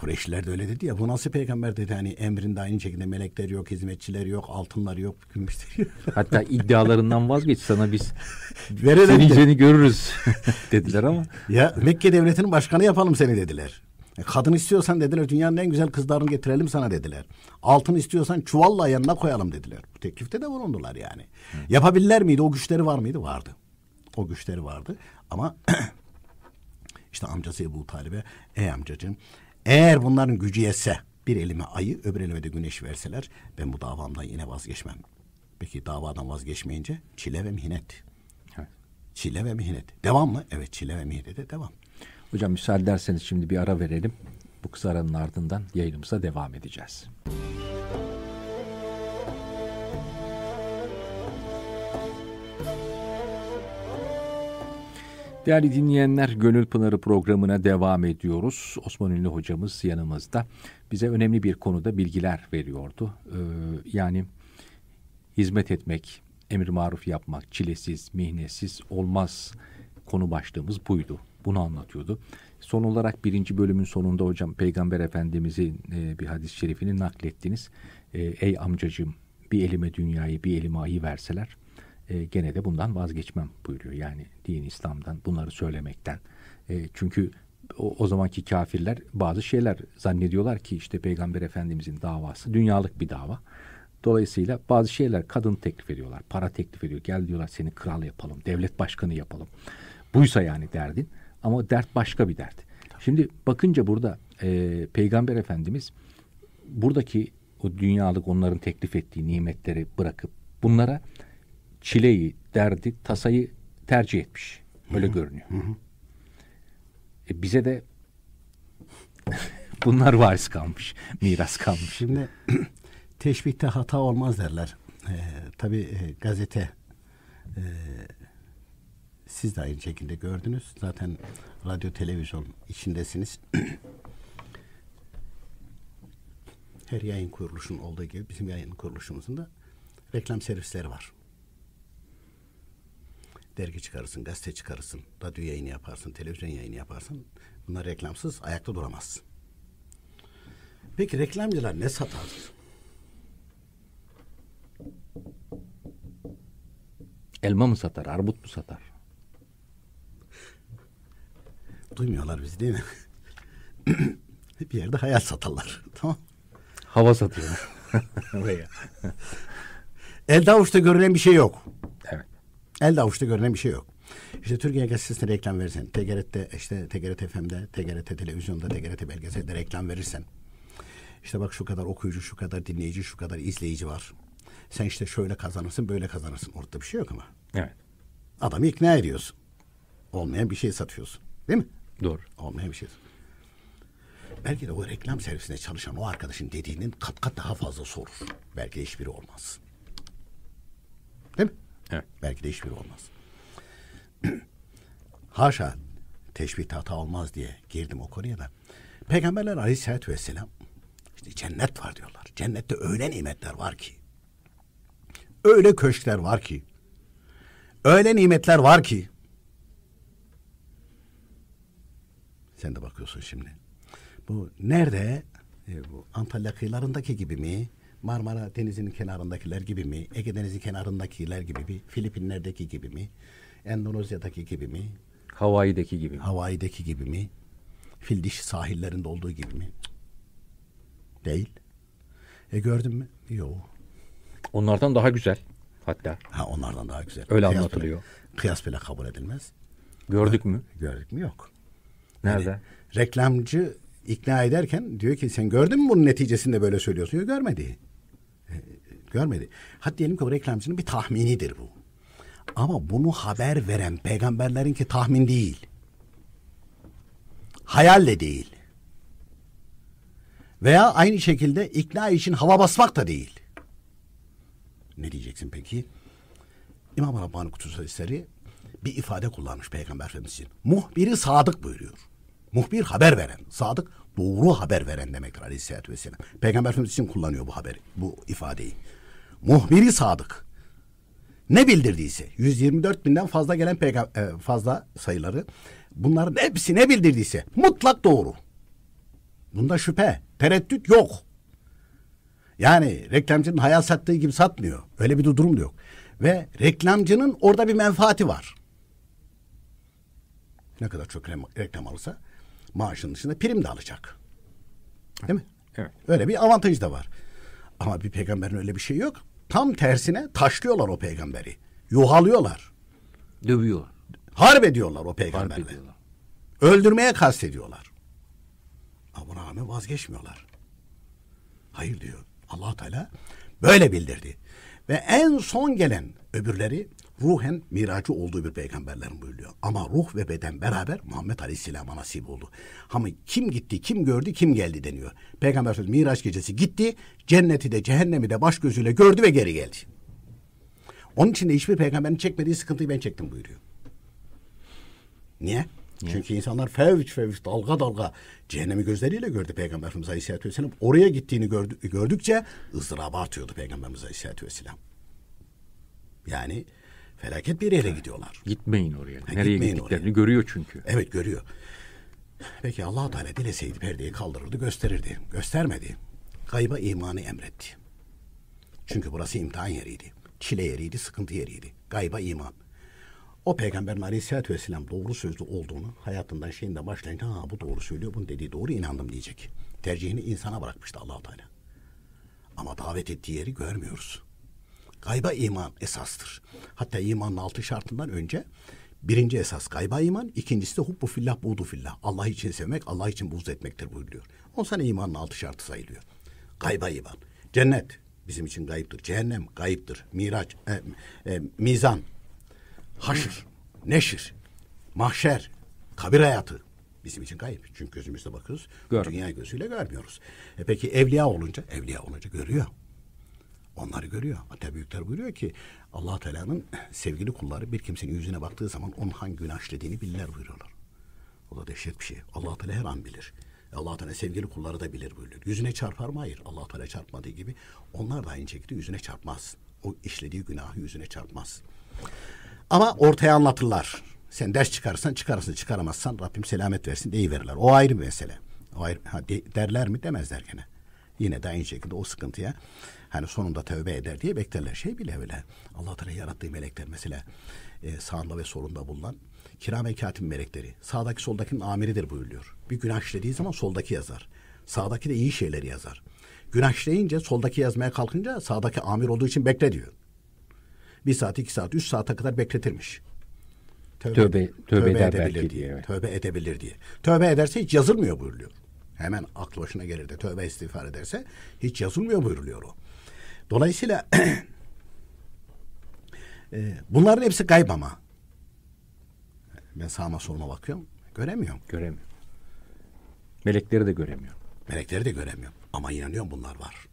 Kureyşliler de öyle dedi ya bu nasıl peygamber dedi hani emrinde aynı şekilde melekler yok, hizmetçiler yok, altınlar yok, gümüşleri yok. Hatta iddialarından vazgeç sana biz Verelim seni seni görürüz dediler ama. Ya Mekke devletinin başkanı yapalım seni dediler. E, kadın istiyorsan dediler dünyanın en güzel kızlarını getirelim sana dediler. Altın istiyorsan çuvalla yanına koyalım dediler. Bu teklifte de bulundular yani. Hı. Yapabilirler miydi? O güçleri var mıydı? Vardı. O güçleri vardı. Ama işte amcası Ebu Talib'e ey amcacığım eğer bunların gücü yetse bir elime ayı öbür elime de güneş verseler ben bu davamdan yine vazgeçmem. Peki davadan vazgeçmeyince çile ve mihnet. Evet. Çile ve mihnet. Devam mı? Evet çile ve mihnete devam. Hocam müsaade ederseniz şimdi bir ara verelim. Bu kısa aranın ardından yayınımıza devam edeceğiz. Müzik Değerli dinleyenler, Gönül Pınarı programına devam ediyoruz. Osman Ünlü hocamız yanımızda. Bize önemli bir konuda bilgiler veriyordu. Ee, yani hizmet etmek, emir maruf yapmak, çilesiz, mihnesiz olmaz konu başlığımız buydu. Bunu anlatıyordu. Son olarak birinci bölümün sonunda hocam Peygamber Efendimizin e, bir hadis-i şerifini naklettiniz. E, Ey amcacığım bir elime dünyayı bir elime ayı verseler e, gene de bundan vazgeçmem buyuruyor. Yani din İslam'dan bunları söylemekten. E, çünkü o, o zamanki kafirler bazı şeyler zannediyorlar ki işte Peygamber Efendimizin davası dünyalık bir dava. Dolayısıyla bazı şeyler kadın teklif ediyorlar, para teklif ediyor. Gel diyorlar seni kral yapalım, devlet başkanı yapalım. Buysa yani derdin ama dert başka bir dert. Şimdi bakınca burada e, Peygamber Efendimiz buradaki o dünyalık onların teklif ettiği nimetleri bırakıp bunlara çileyi, derdi, tasayı tercih etmiş. Öyle Hı-hı. görünüyor. Hı-hı. E bize de bunlar varis kalmış, miras kalmış. Şimdi teşbihte hata olmaz derler. Ee, tabii e, gazete e, siz de aynı şekilde gördünüz. Zaten radyo televizyon içindesiniz. Her yayın kuruluşun olduğu gibi bizim yayın kuruluşumuzun da reklam servisleri var. Dergi çıkarırsın, gazete çıkarırsın, radyo yayını yaparsın, televizyon yayını yaparsın. Bunlar reklamsız ayakta duramazsın. Peki reklamcılar ne satar? Elma mı satar, armut mu satar? Duymuyorlar bizi değil mi? bir yerde hayal satarlar. Tamam. Hava satıyor. Veya. Elde avuçta görülen bir şey yok. Evet. Elde avuçta görünen bir şey yok. İşte Türkiye gazetesine reklam verirsen, TGRT'de, işte TGRT FM'de, TGRT televizyonda, TGRT belgeselde reklam verirsen. İşte bak şu kadar okuyucu, şu kadar dinleyici, şu kadar izleyici var. Sen işte şöyle kazanırsın, böyle kazanırsın. Ortada bir şey yok ama. Evet. Adamı ikna ediyorsun. Olmayan bir şey satıyorsun. Değil mi? Doğru. Olmayan bir şey Belki de o reklam servisinde çalışan o arkadaşın dediğinin kat kat daha fazla sorur. Belki de hiçbiri olmaz. Değil mi? Evet. Belki de hiçbir olmaz. Haşa teşbih hata olmaz diye girdim o konuya da. Peygamberler aleyhissalatü vesselam işte cennet var diyorlar. Cennette öyle nimetler var ki. Öyle köşkler var ki. Öyle nimetler var ki. Sen de bakıyorsun şimdi. Bu nerede? E, bu Antalya kıyılarındaki gibi mi? Marmara Denizi'nin kenarındakiler gibi mi? Ege Denizi kenarındakiler gibi mi? Filipinler'deki gibi mi? Endonezya'daki gibi mi? Hawaii'deki gibi mi? Hawaii'deki gibi mi? Fil sahillerinde olduğu gibi mi? Değil. E gördün mü? Yok. Onlardan daha güzel hatta. Ha onlardan daha güzel. Öyle kıyas anlatılıyor. Bile, kıyas bile kabul edilmez. Gördük mü? Gördük mü? Yok. Nerede? Yani, reklamcı ikna ederken diyor ki sen gördün mü bunun neticesinde böyle söylüyorsun? Yok görmedi. Görmedi. Hadi diyelim ki o reklamcının bir tahminidir bu. Ama bunu haber veren peygamberlerin ki tahmin değil. hayal de değil. Veya aynı şekilde ikna için hava basmak da değil. Ne diyeceksin peki? İmam Rabbani Kutusu Eseri bir ifade kullanmış Peygamber Efendimiz için. Muhbiri sadık buyuruyor. Muhbir haber veren, sadık doğru haber veren demektir Aleyhisselatü Vesselam. Peygamber Efendimiz için kullanıyor bu haberi, bu ifadeyi muhbiri sadık ne bildirdiyse 124 binden fazla gelen peyga, e, fazla sayıları bunların hepsi ne bildirdiyse mutlak doğru. Bunda şüphe, tereddüt yok. Yani reklamcının hayal sattığı gibi satmıyor. Öyle bir durum da yok. Ve reklamcının orada bir menfaati var. Ne kadar çok reklam alırsa maaşın dışında prim de alacak. Değil mi? Evet. Öyle bir avantaj da var. Ama bir peygamberin öyle bir şey yok. Tam tersine taşlıyorlar o peygamberi. Yuhalıyorlar. Dövüyor. Harp ediyorlar o peygamberle. Harp ediyorlar. Öldürmeye kastediyorlar. Ama rağmen vazgeçmiyorlar. Hayır diyor allah Teala böyle bildirdi. Ve en son gelen öbürleri ruhen miracı olduğu bir peygamberlerin buyuruyor. Ama ruh ve beden beraber Muhammed Aleyhisselam'a nasip oldu. Ama kim gitti, kim gördü, kim geldi deniyor. Peygamber Efendimiz Miraç gecesi gitti, cenneti de cehennemi de baş gözüyle gördü ve geri geldi. Onun için de hiçbir peygamberin çekmediği sıkıntıyı ben çektim buyuruyor. Niye? Çünkü insanlar fevç fevç dalga dalga cehennemi gözleriyle gördü Peygamber Efendimiz Aleyhisselatü Vesselam. Oraya gittiğini gördü, gördükçe ızdıraba atıyordu Peygamberimiz Aleyhisselatü Vesselam. Yani Felaket bir yere gidiyorlar. Gitmeyin oraya. Ha, Nereye gitmeyin gittiklerini oraya. görüyor çünkü. Evet görüyor. Peki allah Teala dileseydi perdeyi kaldırırdı gösterirdi. Göstermedi. Gayba imanı emretti. Çünkü burası imtihan yeriydi. Çile yeriydi, sıkıntı yeriydi. Gayba iman. O peygamber aleyhissalatü vesselam doğru sözlü olduğunu hayatından şeyinden başlayınca ha bu doğru söylüyor bunu dediği doğru inandım diyecek. Tercihini insana bırakmıştı allah Teala. Ama davet ettiği yeri görmüyoruz. Gayba iman esastır. Hatta imanın altı şartından önce birinci esas gayba iman, ikincisi de hubbu fillah budu fillah. Allah için sevmek, Allah için buğz etmektir buyuruyor. On sana imanın altı şartı sayılıyor. Gayba iman. Cennet bizim için gayiptir. Cehennem gayiptir. Miraç, e, e, mizan, haşır, neşir, mahşer, kabir hayatı bizim için kayıp. Çünkü gözümüzle bakıyoruz. Gör. Dünya gözüyle görmüyoruz. E peki evliya olunca, evliya olunca görüyor. Onları görüyor. büyükler buyuruyor ki allah Teala'nın sevgili kulları bir kimsenin yüzüne baktığı zaman onun hangi günah işlediğini bilirler buyuruyorlar. O da dehşet bir şey. allah Teala her an bilir. E, allah Teala sevgili kulları da bilir buyuruyor. Yüzüne çarpar mı? Hayır. allah Teala çarpmadığı gibi onlar da aynı şekilde yüzüne çarpmaz. O işlediği günahı yüzüne çarpmaz. Ama ortaya anlatırlar. Sen ders çıkarsan çıkarırsın çıkaramazsan Rabbim selamet versin deyi verirler. O ayrı bir mesele. O ayrı, ha, de, derler mi demezler gene. Yine de aynı şekilde o sıkıntıya Hani sonunda tövbe eder diye beklerler. Şey bile öyle. Allah Teala yarattığı melekler mesela e, sağında ve solunda bulunan kirame katip melekleri. Sağdaki soldakinin amiridir buyuruyor. Bir günah işlediği zaman soldaki yazar. Sağdaki de iyi şeyleri yazar. Günah işleyince soldaki yazmaya kalkınca sağdaki amir olduğu için bekle diyor. Bir saat, iki saat, üç saate kadar bekletirmiş. Tövbe, tövbe, tövbe, eder edebilir diye. Evet. Tövbe edebilir diye. Tövbe ederse hiç yazılmıyor buyuruluyor. Hemen aklı başına gelir de tövbe istiğfar ederse hiç yazılmıyor buyuruluyor o. Dolayısıyla e, bunların hepsi kayıp ama. Ben sağıma soluma bakıyorum. Göremiyorum. Göremiyorum. Melekleri de göremiyorum. Melekleri de göremiyorum. Ama inanıyorum bunlar var.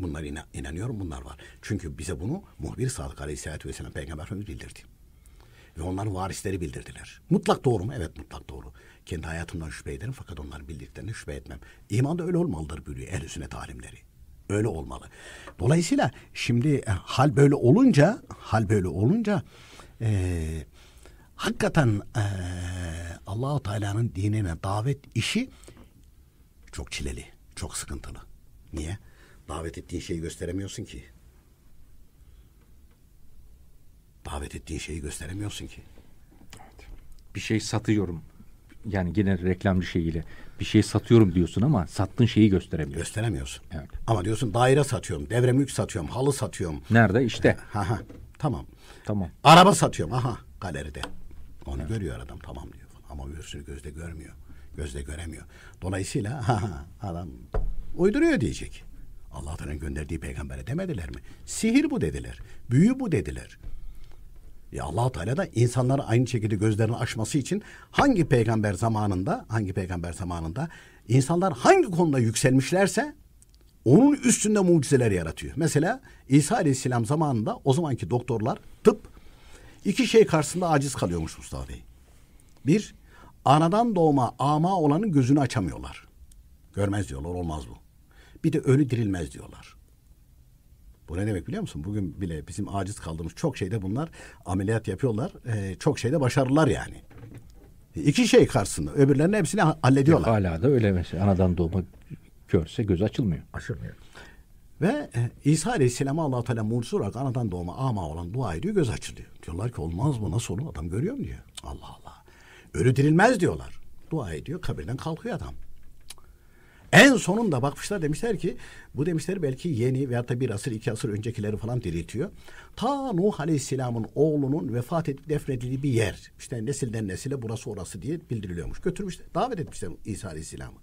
Bunlar ina, inanıyorum bunlar var. Çünkü bize bunu muhbir sadık aleyhissalatü vesselam peygamber Efendimiz bildirdi. Ve onların varisleri bildirdiler. Mutlak doğru mu? Evet mutlak doğru. Kendi hayatımdan şüphe ederim fakat onların bildiklerine şüphe etmem. İman da öyle olmalıdır buyuruyor ehl-i sünnet alimleri öyle olmalı. Dolayısıyla şimdi e, hal böyle olunca hal böyle olunca e, hakikaten e, Allahu Teala'nın dinine davet işi çok çileli, çok sıkıntılı. Niye? Davet ettiğin şeyi gösteremiyorsun ki. Davet ettiğin şeyi gösteremiyorsun ki. Evet. Bir şey satıyorum. Yani gene reklamcı şeyiyle bir şey satıyorum diyorsun ama sattığın şeyi gösteremiyorsun. Gösteremiyorsun. Evet. Ama diyorsun daire satıyorum, devre mülk satıyorum, halı satıyorum. Nerede? İşte. Ee, ha, ha. Tamam. Tamam. Araba satıyorum. Aha galeride. Onu evet. görüyor adam tamam diyor. Ama öbürsünü gözde görmüyor. Gözde göremiyor. Dolayısıyla ha, adam uyduruyor diyecek. Allah'tan gönderdiği peygambere demediler mi? Sihir bu dediler. Büyü bu dediler. Ya Allah Teala da insanlara aynı şekilde gözlerini açması için hangi peygamber zamanında, hangi peygamber zamanında insanlar hangi konuda yükselmişlerse onun üstünde mucizeler yaratıyor. Mesela İsa Aleyhisselam zamanında o zamanki doktorlar tıp iki şey karşısında aciz kalıyormuş Mustafa Bey. Bir, anadan doğma ama olanın gözünü açamıyorlar. Görmez diyorlar olmaz bu. Bir de ölü dirilmez diyorlar. Bu ne demek biliyor musun? Bugün bile bizim aciz kaldığımız çok şeyde bunlar ameliyat yapıyorlar. E, çok şeyde başarılar yani. İki şey karşısında. Öbürlerinin hepsini hallediyorlar. Yok, hala da öyle mesela. Anadan doğma görse göz açılmıyor. Açılmıyor. Ve e, İsa Aleyhisselam'a Allah-u Teala mucize olarak anadan doğma ama olan dua ediyor göz açılıyor. Diyorlar ki olmaz bu nasıl olur adam görüyor mu diyor. Allah Allah. Ölü dirilmez diyorlar. Dua ediyor kabirden kalkıyor adam. En sonunda bakmışlar demişler ki bu demişler belki yeni veya da bir asır iki asır öncekileri falan diriltiyor. Ta Nuh Aleyhisselam'ın oğlunun vefat edip defnedildiği bir yer. İşte nesilden nesile burası orası diye bildiriliyormuş. Götürmüşler davet etmişler İsa Aleyhisselam'ı.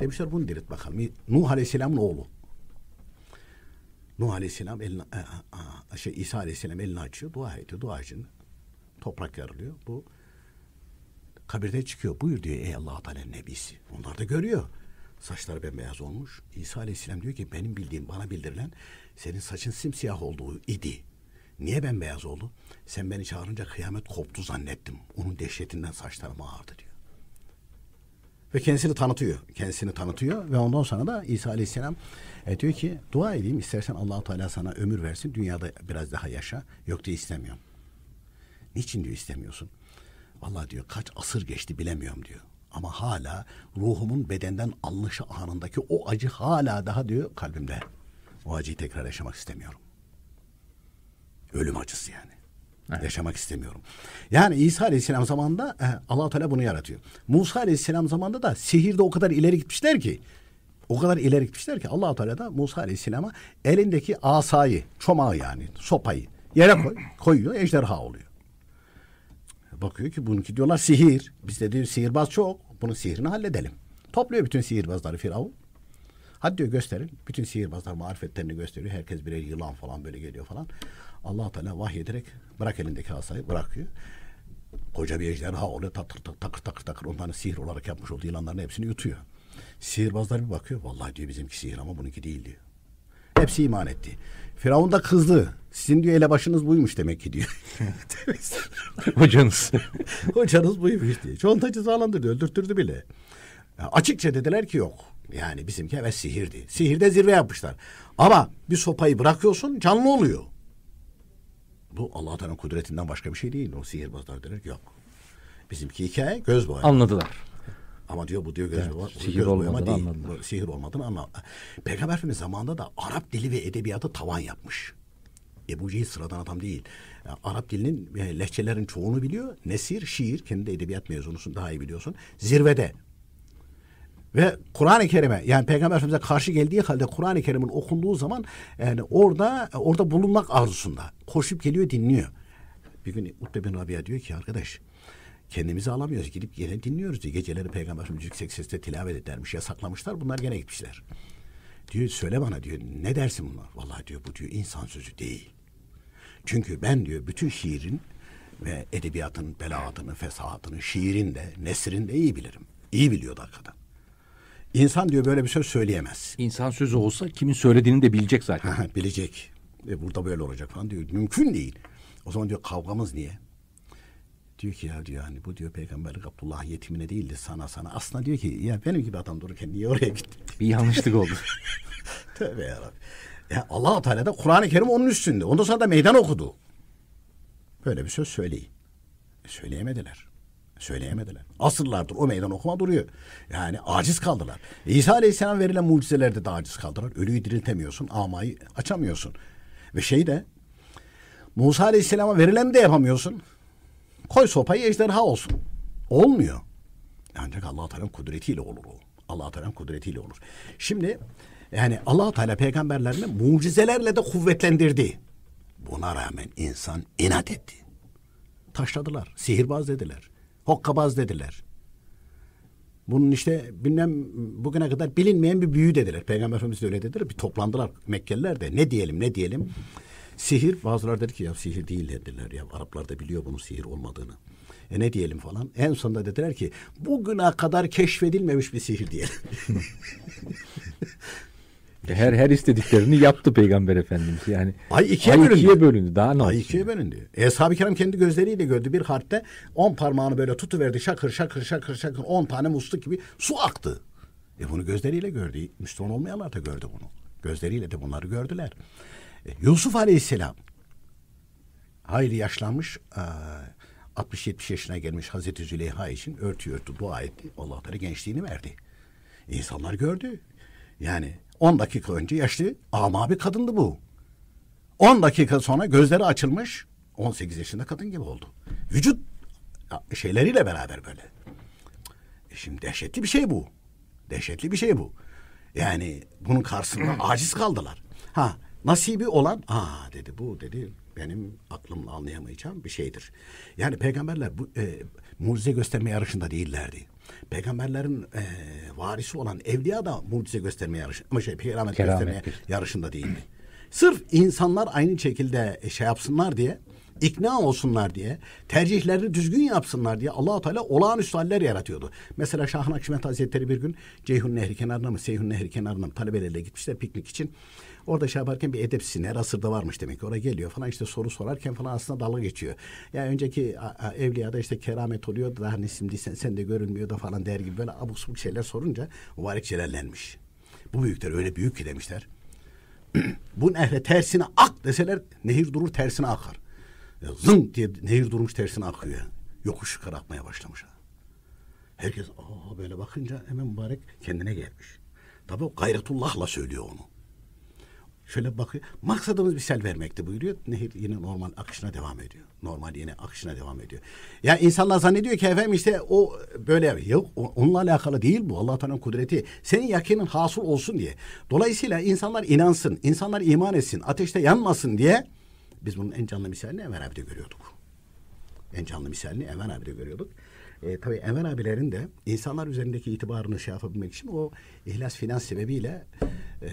Demişler bunu dirilt bakalım. Nuh Aleyhisselam'ın oğlu. Nuh Aleyhisselam elini, e, a, a, şey, İsa Aleyhisselam elini açıyor dua ediyor. Dua için toprak yarılıyor. Bu kabirde çıkıyor. Buyur diyor ey Allah-u Teala nebisi. Onlar da görüyor. Saçları bembeyaz olmuş. İsa Aleyhisselam diyor ki benim bildiğim bana bildirilen senin saçın simsiyah olduğu idi. Niye bembeyaz oldu? Sen beni çağırınca kıyamet koptu zannettim. Onun dehşetinden saçlarım ağardı diyor. Ve kendisini tanıtıyor. Kendisini tanıtıyor ve ondan sonra da İsa Aleyhisselam e, diyor ki dua edeyim istersen allah Teala sana ömür versin. Dünyada biraz daha yaşa. Yok diye istemiyorum. Niçin diyor istemiyorsun? Valla diyor kaç asır geçti bilemiyorum diyor. Ama hala ruhumun bedenden alışı anındaki o acı hala daha diyor kalbimde. O acıyı tekrar yaşamak istemiyorum. Ölüm acısı yani. Evet. Yaşamak istemiyorum. Yani İsa Aleyhisselam zamanında e, eh, allah Teala bunu yaratıyor. Musa Aleyhisselam zamanında da sihirde o kadar ileri gitmişler ki o kadar ileri gitmişler ki allah Teala da Musa Aleyhisselam'a elindeki asayı, çomağı yani sopayı yere koy, koyuyor ejderha oluyor. Bakıyor ki bununki diyorlar sihir. biz diyor sihirbaz çok. Bunun sihirini halledelim. Topluyor bütün sihirbazları Firavun. Hadi diyor gösterin. Bütün sihirbazlar marifetlerini gösteriyor. Herkes birer yılan falan böyle geliyor falan. allah Teala vahyederek bırak elindeki asayı bırakıyor. Koca bir ejderha oluyor takır takır takır takır takır onların sihir olarak yapmış olduğu yılanların hepsini yutuyor. Sihirbazlar bir bakıyor. Vallahi diyor bizimki sihir ama bununki değil diyor. Hepsi iman etti. Firavun da kızdı. Sizin diyor ele başınız buymuş demek ki diyor. Hocanız. Hocanız buymuş diye. Çoğunta cezalandırdı, öldürttürdü bile. açıkça dediler ki yok. Yani bizimki evet sihirdi. Sihirde zirve yapmışlar. Ama bir sopayı bırakıyorsun canlı oluyor. Bu Allah Teala'nın kudretinden başka bir şey değil. O sihirbazlar ki yok. Bizimki hikaye göz boyu. Anladılar. Ama diyor bu diyor göz, evet, boya, sihir göz boyama değil. Anladım. Sihir olmadığını ama Peygamber Efendimiz zamanında da Arap dili ve edebiyatı tavan yapmış. Ebu Cehil sıradan adam değil. Yani Arap dilinin e, lehçelerin çoğunu biliyor. Nesir, şiir, kendi edebiyat mezunusun daha iyi biliyorsun. Zirvede. Ve Kur'an-ı Kerim'e yani Peygamber Efendimiz'e karşı geldiği halde Kur'an-ı Kerim'in okunduğu zaman yani orada orada bulunmak arzusunda. Koşup geliyor dinliyor. Bir gün Utbe bin Rabia diyor ki arkadaş kendimizi alamıyoruz. Gidip yine dinliyoruz diye Geceleri Peygamber Efendimiz yüksek sesle tilavet edermiş. Yasaklamışlar. Bunlar gene gitmişler. Diyor söyle bana diyor ne dersin buna? Vallahi diyor bu diyor insan sözü değil. Çünkü ben diyor bütün şiirin ve edebiyatın belaatını, fesahatını, şiirin de, nesrin de iyi bilirim. İyi biliyordu hakikaten. İnsan diyor böyle bir söz söyleyemez. İnsan sözü olsa kimin söylediğini de bilecek zaten. bilecek. E burada böyle olacak falan diyor. Mümkün değil. O zaman diyor kavgamız niye? Diyor ki ya diyor hani bu diyor Peygamber Abdullah yetimine değildi sana sana. Aslında diyor ki ya benim gibi adam dururken niye oraya gitti? Bir yanlışlık oldu. Tövbe yarabbim. Ya allah Teala da Kur'an-ı Kerim onun üstünde. Ondan sonra da meydan okudu. Böyle bir söz söyleyin. E, söyleyemediler. Söyleyemediler. Asırlardır o meydan okuma duruyor. Yani aciz kaldılar. E, İsa Aleyhisselam verilen mucizelerde de aciz kaldılar. Ölüyü diriltemiyorsun, amayı açamıyorsun. Ve şey de Musa Aleyhisselam'a verilen de yapamıyorsun. Koy sopayı ejderha olsun. Olmuyor. Ancak Allah Teala'nın kudretiyle olur o. Allah Teala'nın kudretiyle olur. Şimdi yani Allah Teala peygamberlerini mucizelerle de kuvvetlendirdi. Buna rağmen insan inat etti. Taşladılar, sihirbaz dediler, hokkabaz dediler. Bunun işte bilmem bugüne kadar bilinmeyen bir büyü dediler. Peygamber Efendimiz de öyle dediler. Bir toplandılar Mekkeliler de ne diyelim ne diyelim. Sihir bazıları dedi ki ya sihir değil dediler ya Araplar da biliyor bunun sihir olmadığını. E ne diyelim falan. En sonunda dediler ki bugüne kadar keşfedilmemiş bir sihir diyelim. E her her istediklerini yaptı Peygamber Efendimiz. Yani ay ikiye, ay bölündü. ikiye bölündü. Daha ne Ay ikiye yani? bölündü. E, Eshab-ı kendi gözleriyle gördü. Bir harpte on parmağını böyle tutuverdi. Şakır şakır şakır şakır on tane musluk gibi su aktı. E bunu gözleriyle gördü. Müslüman olmayanlar da gördü bunu. Gözleriyle de bunları gördüler. Yusuf Aleyhisselam hayli yaşlanmış 60-70 yaşına gelmiş Hazreti Züleyha için örtü örtü dua etti. Allah Teala gençliğini verdi. İnsanlar gördü. Yani 10 dakika önce yaşlı ama bir kadındı bu. 10 dakika sonra gözleri açılmış 18 yaşında kadın gibi oldu. Vücut şeyleriyle beraber böyle. E şimdi dehşetli bir şey bu. Dehşetli bir şey bu. Yani bunun karşısında aciz kaldılar. Ha Nasibi olan aa dedi bu dedi benim aklımla anlayamayacağım bir şeydir. Yani peygamberler bu e, mucize gösterme yarışında değillerdi. Peygamberlerin e, varisi olan evliya da mucize gösterme yarışı ama şey peygamber keramet gösterme yarışında değildi. Sırf insanlar aynı şekilde e, şey yapsınlar diye ikna olsunlar diye, tercihlerini düzgün yapsınlar diye allah Teala olağanüstü haller yaratıyordu. Mesela Şahın Akşimet Hazretleri bir gün Ceyhun Nehri kenarına mı, Seyhun Nehri kenarına mı talebeleriyle gitmişler piknik için. Orada şey yaparken bir edepsizliğin her asırda varmış demek ki. Oraya geliyor falan işte soru sorarken falan aslında dalga geçiyor. Ya yani önceki evliyada işte keramet oluyor da hani şimdi sen, sen de görünmüyor da falan der gibi böyle abuk subuk şeyler sorunca mübarek celallenmiş. Bu büyükler öyle büyük ki demişler. bu nehre tersine ak deseler nehir durur tersine akar. zın diye nehir durmuş tersine akıyor. Yokuş yukarı akmaya başlamış. Herkes böyle bakınca hemen mübarek kendine gelmiş. Tabii gayretullahla söylüyor onu. Şöyle bakıyor. Maksadımız bir sel vermekti buyuruyor. Nehir yine normal akışına devam ediyor. Normal yine akışına devam ediyor. Ya yani insanlar zannediyor ki efendim işte o böyle yok onunla alakalı değil bu. Allah Teala'nın kudreti. Senin yakının hasıl olsun diye. Dolayısıyla insanlar inansın, insanlar iman etsin, ateşte yanmasın diye biz bunun en canlı misalini Enver abide görüyorduk. En canlı misalini Enver abide görüyorduk. E, tabii Enver abilerin de insanlar üzerindeki itibarını şey yapabilmek için o ihlas finans sebebiyle e,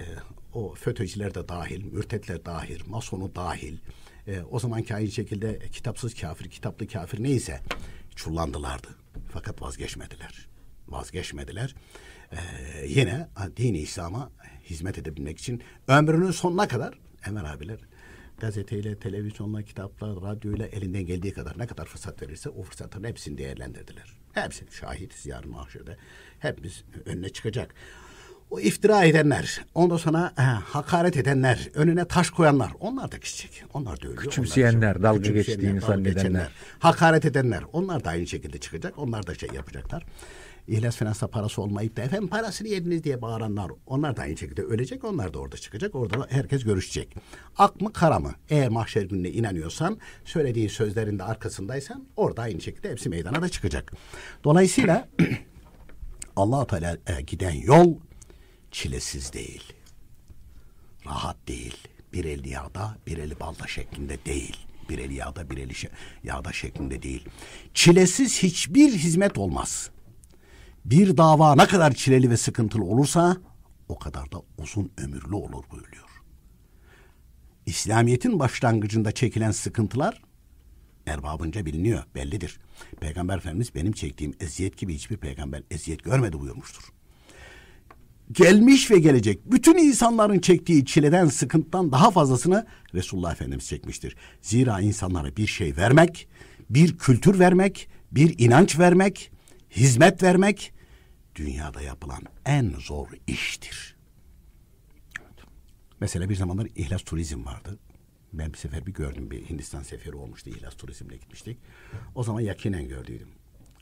o FETÖ'cüler de dahil, mürtetler dahil, masonu dahil, e, o zamanki aynı şekilde kitapsız kafir, kitaplı kafir neyse çullandılardı. Fakat vazgeçmediler. Vazgeçmediler. E, yine dini İslam'a hizmet edebilmek için ömrünün sonuna kadar Emir abiler gazeteyle, televizyonla, kitapla, radyoyla elinden geldiği kadar ne kadar fırsat verirse o fırsatların hepsini değerlendirdiler. Hepsini şahidiz yarın mahşerde. Hepimiz önüne çıkacak. O iftira edenler, ondan sonra he, hakaret edenler, önüne taş koyanlar onlar da geçecek, Onlar da ölüyor. Küçümseyenler, dalga Küçümseyenler, geçtiğini dalga zannedenler. geçenler, Hakaret edenler onlar da aynı şekilde çıkacak. Onlar da şey yapacaklar. İhlas Finans'ta parası olmayıp da efendim parasını yediniz diye bağıranlar onlar da aynı şekilde ölecek. Onlar da orada çıkacak. Orada herkes görüşecek. Ak mı kara mı? Eğer mahşer gününe inanıyorsan söylediğin sözlerin de arkasındaysan orada aynı şekilde hepsi meydana da çıkacak. Dolayısıyla allah Teala e, giden yol çilesiz değil. Rahat değil. Bir eli yağda, bir eli balda şeklinde değil. Bir eli yağda, bir eli yağda şeklinde değil. Çilesiz hiçbir hizmet olmaz. Bir dava ne kadar çileli ve sıkıntılı olursa o kadar da uzun ömürlü olur buyuruyor. İslamiyet'in başlangıcında çekilen sıkıntılar erbabınca biliniyor, bellidir. Peygamber Efendimiz benim çektiğim eziyet gibi hiçbir peygamber eziyet görmedi buyurmuştur gelmiş ve gelecek bütün insanların çektiği çileden, sıkıntıdan daha fazlasını Resulullah Efendimiz çekmiştir. Zira insanlara bir şey vermek, bir kültür vermek, bir inanç vermek, hizmet vermek dünyada yapılan en zor iştir. Mesela bir zamanlar ihlas Turizm vardı. Ben bir sefer bir gördüm bir Hindistan seferi olmuştu. ihlas Turizm'le gitmiştik. O zaman yakinen gördüydüm.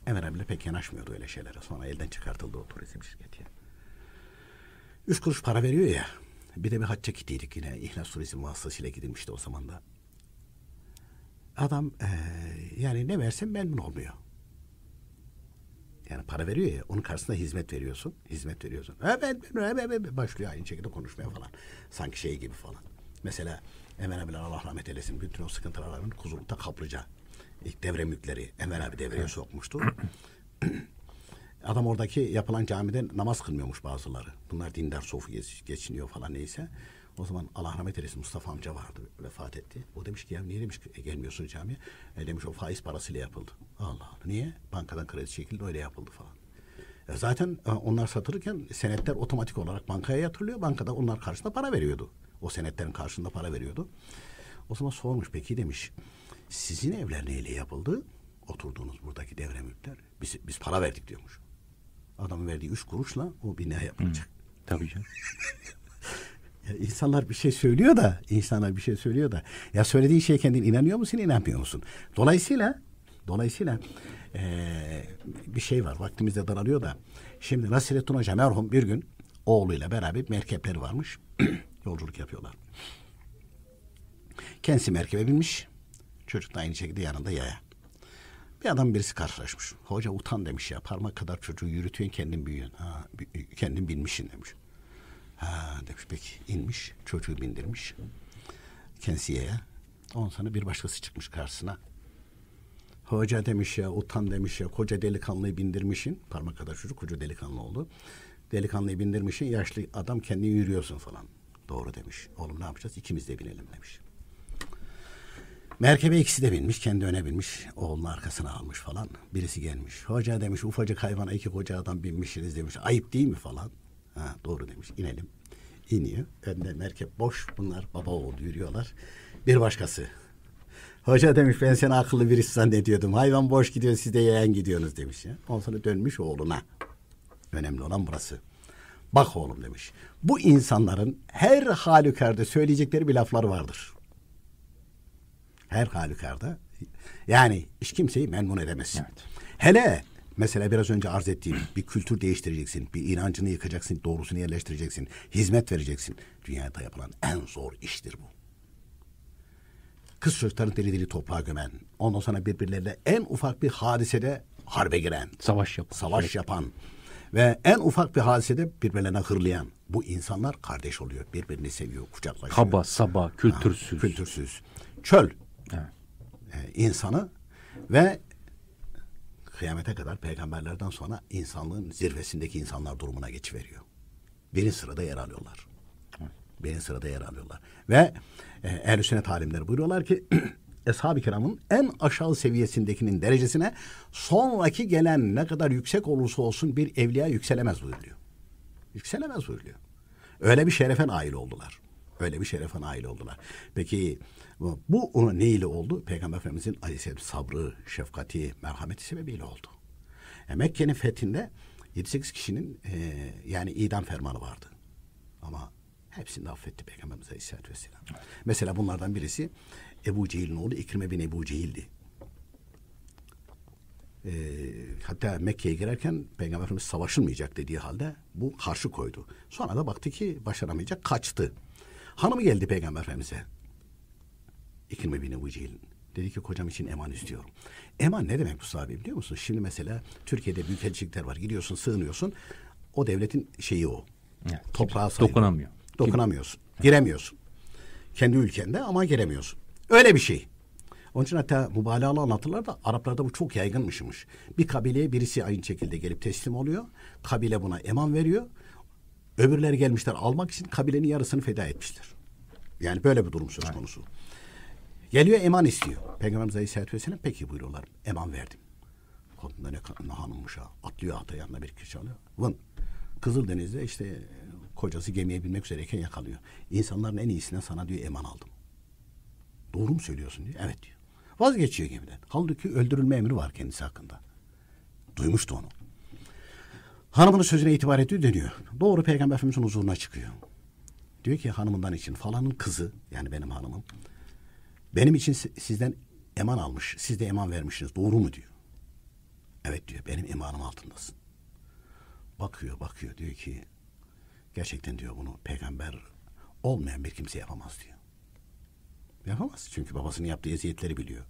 Emre bile pek yanaşmıyordu öyle şeylere. Sonra elden çıkartıldı o turizm şirketi. Üç kuruş para veriyor ya. Bir de bir hacca gittiydik yine. İhlas Turizm vasıtasıyla gidilmişti o zaman da. Adam e, yani ne versen memnun olmuyor. Yani para veriyor ya onun karşısında hizmet veriyorsun. Hizmet veriyorsun. Evet, evet, evet, başlıyor aynı şekilde konuşmaya falan. Sanki şey gibi falan. Mesela Emel abiler Allah rahmet eylesin. Bütün o sıkıntılarının kuzulukta kaplıca. ilk devre mülkleri Emel abi devreye sokmuştu. Adam oradaki yapılan camide namaz kılmıyormuş bazıları. Bunlar dindar sofu geçiniyor falan neyse. O zaman Allah rahmet eylesin Mustafa amca vardı vefat etti. O demiş ki ya niye demiş e, gelmiyorsun camiye? E, demiş o faiz parasıyla yapıldı. Allah Allah niye? Bankadan kredi çekildi öyle yapıldı falan. E, zaten e, onlar satılırken senetler otomatik olarak bankaya yatırılıyor. Bankada onlar karşısında para veriyordu. O senetlerin karşısında para veriyordu. O zaman sormuş peki demiş sizin evler neyle yapıldı? Oturduğunuz buradaki devre mülkler. Biz, biz para verdik diyormuş. Adam verdiği üç kuruşla o bina yapılacak. Tabii canım. ya insanlar bir şey söylüyor da, insanlar bir şey söylüyor da. Ya söylediği şey kendin inanıyor musun, inanmıyor musun? Dolayısıyla, dolayısıyla ee, bir şey var. Vaktimiz de daralıyor da. Şimdi Nasrettin Hoca merhum bir gün oğluyla beraber merkepleri varmış. Yolculuk yapıyorlar. Kendisi merkebe binmiş. Çocuk da aynı şekilde yanında yaya. Bir adam birisi karşılaşmış. Hoca utan demiş ya parmak kadar çocuğu yürütüyorsun kendin büyüyorsun. Ha, kendin binmişsin demiş. Ha demiş peki inmiş çocuğu bindirmiş. Kensiyeye. on sana bir başkası çıkmış karşısına. Hoca demiş ya utan demiş ya koca delikanlıyı bindirmişsin. Parmak kadar çocuk koca delikanlı oldu. Delikanlıyı bindirmişsin yaşlı adam kendini yürüyorsun falan. Doğru demiş. Oğlum ne yapacağız? İkimiz de binelim demiş. Merkebe ikisi de binmiş. Kendi öne binmiş. Oğlunu arkasına almış falan. Birisi gelmiş. Hoca demiş ufacık hayvana iki koca adam binmişsiniz demiş. Ayıp değil mi falan. Ha, doğru demiş. İnelim. İniyor. Önde merkep boş. Bunlar baba oğlu yürüyorlar. Bir başkası. Hoca demiş ben seni akıllı birisi zannediyordum. Hayvan boş gidiyor siz de yeğen gidiyorsunuz demiş. Ya. Ondan sonra dönmüş oğluna. Önemli olan burası. Bak oğlum demiş. Bu insanların her halükarda söyleyecekleri bir laflar vardır. Her halükarda yani hiç kimseyi memnun edemez. Evet. Hele mesela biraz önce arz ettiğim bir kültür değiştireceksin, bir inancını yıkacaksın, doğrusunu yerleştireceksin, hizmet vereceksin. Dünyada yapılan en zor iştir bu. Kız çocuklarını deli deli toprağa gömen, ondan sonra birbirleriyle en ufak bir hadisede harbe giren, savaş yapan, savaş evet. yapan ve en ufak bir hadisede birbirlerine hırlayan bu insanlar kardeş oluyor, birbirini seviyor, kucaklaşıyor. Kaba, saba, kültürsüz. Ha, kültürsüz. Çöl Evet. Ee, insanı ve kıyamete kadar peygamberlerden sonra insanlığın zirvesindeki insanlar durumuna geçiveriyor. Birinci sırada yer alıyorlar. Evet. sırada yer alıyorlar. Ve e, ehl sünnet alimleri buyuruyorlar ki Eshab-ı Kiram'ın en aşağı seviyesindekinin derecesine sonraki gelen ne kadar yüksek olursa olsun bir evliya yükselemez buyuruyor. Yükselemez buyuruyor. Öyle bir şerefe nail oldular. Öyle bir şerefe nail oldular. Peki bu neyle oldu? Peygamber Efendimizin aleyhisselam sabrı, şefkati, merhameti sebebiyle oldu. E, Mekke'nin fethinde 7-8 kişinin e, yani idam fermanı vardı. Ama hepsini affetti Peygamberimiz Aleyhisselatü Vesselam. Evet. Mesela bunlardan birisi Ebu Cehil'in oğlu İkrime bin Ebu Cehil'di. E, hatta Mekke'ye girerken Peygamberimiz Efendimiz savaşılmayacak dediği halde bu karşı koydu. Sonra da baktı ki başaramayacak kaçtı. Hanımı geldi Peygamber Efendimiz'e. İkrim bin Ebu Cehil'in. Dedi ki kocam için eman istiyorum. Eman ne demek bu abi biliyor musun? Şimdi mesela Türkiye'de büyükelçilikler var. Gidiyorsun sığınıyorsun. O devletin şeyi o. Evet, Toprağa saygı. Dokunamıyor. Dokunamıyorsun. Kim? Giremiyorsun. Kendi ülkende ama giremiyorsun. Öyle bir şey. Onun için hatta mübalağalı anlatırlar da Araplarda bu çok yaygınmışmış. Bir kabileye birisi aynı şekilde gelip teslim oluyor. Kabile buna eman veriyor. Öbürler gelmişler almak için kabilenin yarısını feda etmiştir. Yani böyle bir durum söz konusu. Geliyor eman istiyor. Peygamberimiz Aleyhisselatü Vesselam peki buyuruyorlar. Eman verdim. Kadında ne, ne hanımmış ha. Atlıyor ata yanına bir kişi alıyor. Vın. Kızıldeniz'de işte e, kocası gemiye binmek üzereyken yakalıyor. İnsanların en iyisine sana diyor eman aldım. Doğru mu söylüyorsun diyor. Evet diyor. Vazgeçiyor gemiden. Halbuki öldürülme emri var kendisi hakkında. Duymuştu onu. Hanımının sözüne itibar ediyor dönüyor. Doğru Peygamber Efendimiz'in huzuruna çıkıyor. Diyor ki hanımından için falanın kızı yani benim hanımım benim için sizden eman almış. Siz de eman vermişsiniz. Doğru mu diyor. Evet diyor benim emanım altındasın. Bakıyor bakıyor diyor ki gerçekten diyor bunu peygamber olmayan bir kimse yapamaz diyor. Yapamaz çünkü babasının yaptığı eziyetleri biliyor.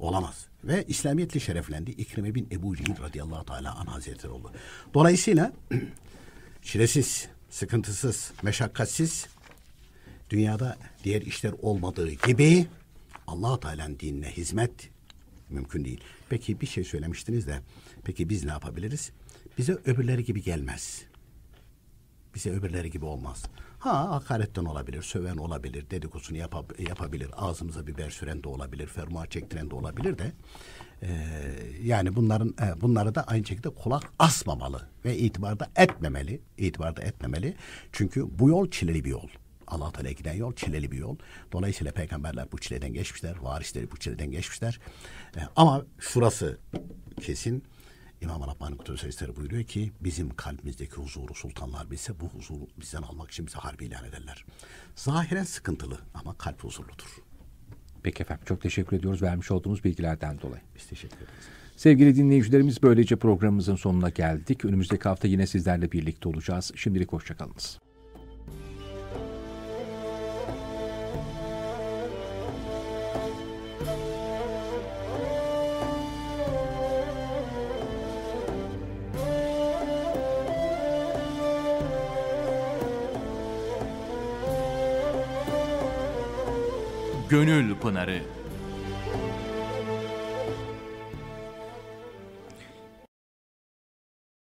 Olamaz. Ve İslamiyetle şereflendi. İkrime bin Ebu Cehil radıyallahu teala an hazretleri oldu. Dolayısıyla çilesiz, sıkıntısız, meşakkatsiz dünyada diğer işler olmadığı gibi allah Teala'nın dinine hizmet mümkün değil. Peki bir şey söylemiştiniz de peki biz ne yapabiliriz? Bize öbürleri gibi gelmez. Bize öbürleri gibi olmaz. Ha hakaretten olabilir, söven olabilir, dedikodusunu yap yapabilir, ağzımıza biber süren de olabilir, fermuar çektiren de olabilir de e, yani bunların e, bunları da aynı şekilde kulak asmamalı ve itibarda etmemeli, itibarda etmemeli. Çünkü bu yol çileli bir yol. Allah Teala giden yol çileli bir yol. Dolayısıyla peygamberler bu çileden geçmişler, varisleri bu çileden geçmişler. E, ama şurası kesin İmam Rabbani Kutuz Hazretleri buyuruyor ki bizim kalbimizdeki huzuru sultanlar bilse bu huzuru bizden almak için bize harbi ilan ederler. Zahiren sıkıntılı ama kalp huzurludur. Peki efendim çok teşekkür ediyoruz vermiş olduğunuz bilgilerden dolayı. Biz teşekkür ederiz. Sevgili dinleyicilerimiz böylece programımızın sonuna geldik. Önümüzdeki hafta yine sizlerle birlikte olacağız. Şimdilik hoşçakalınız. Gönül Pınarı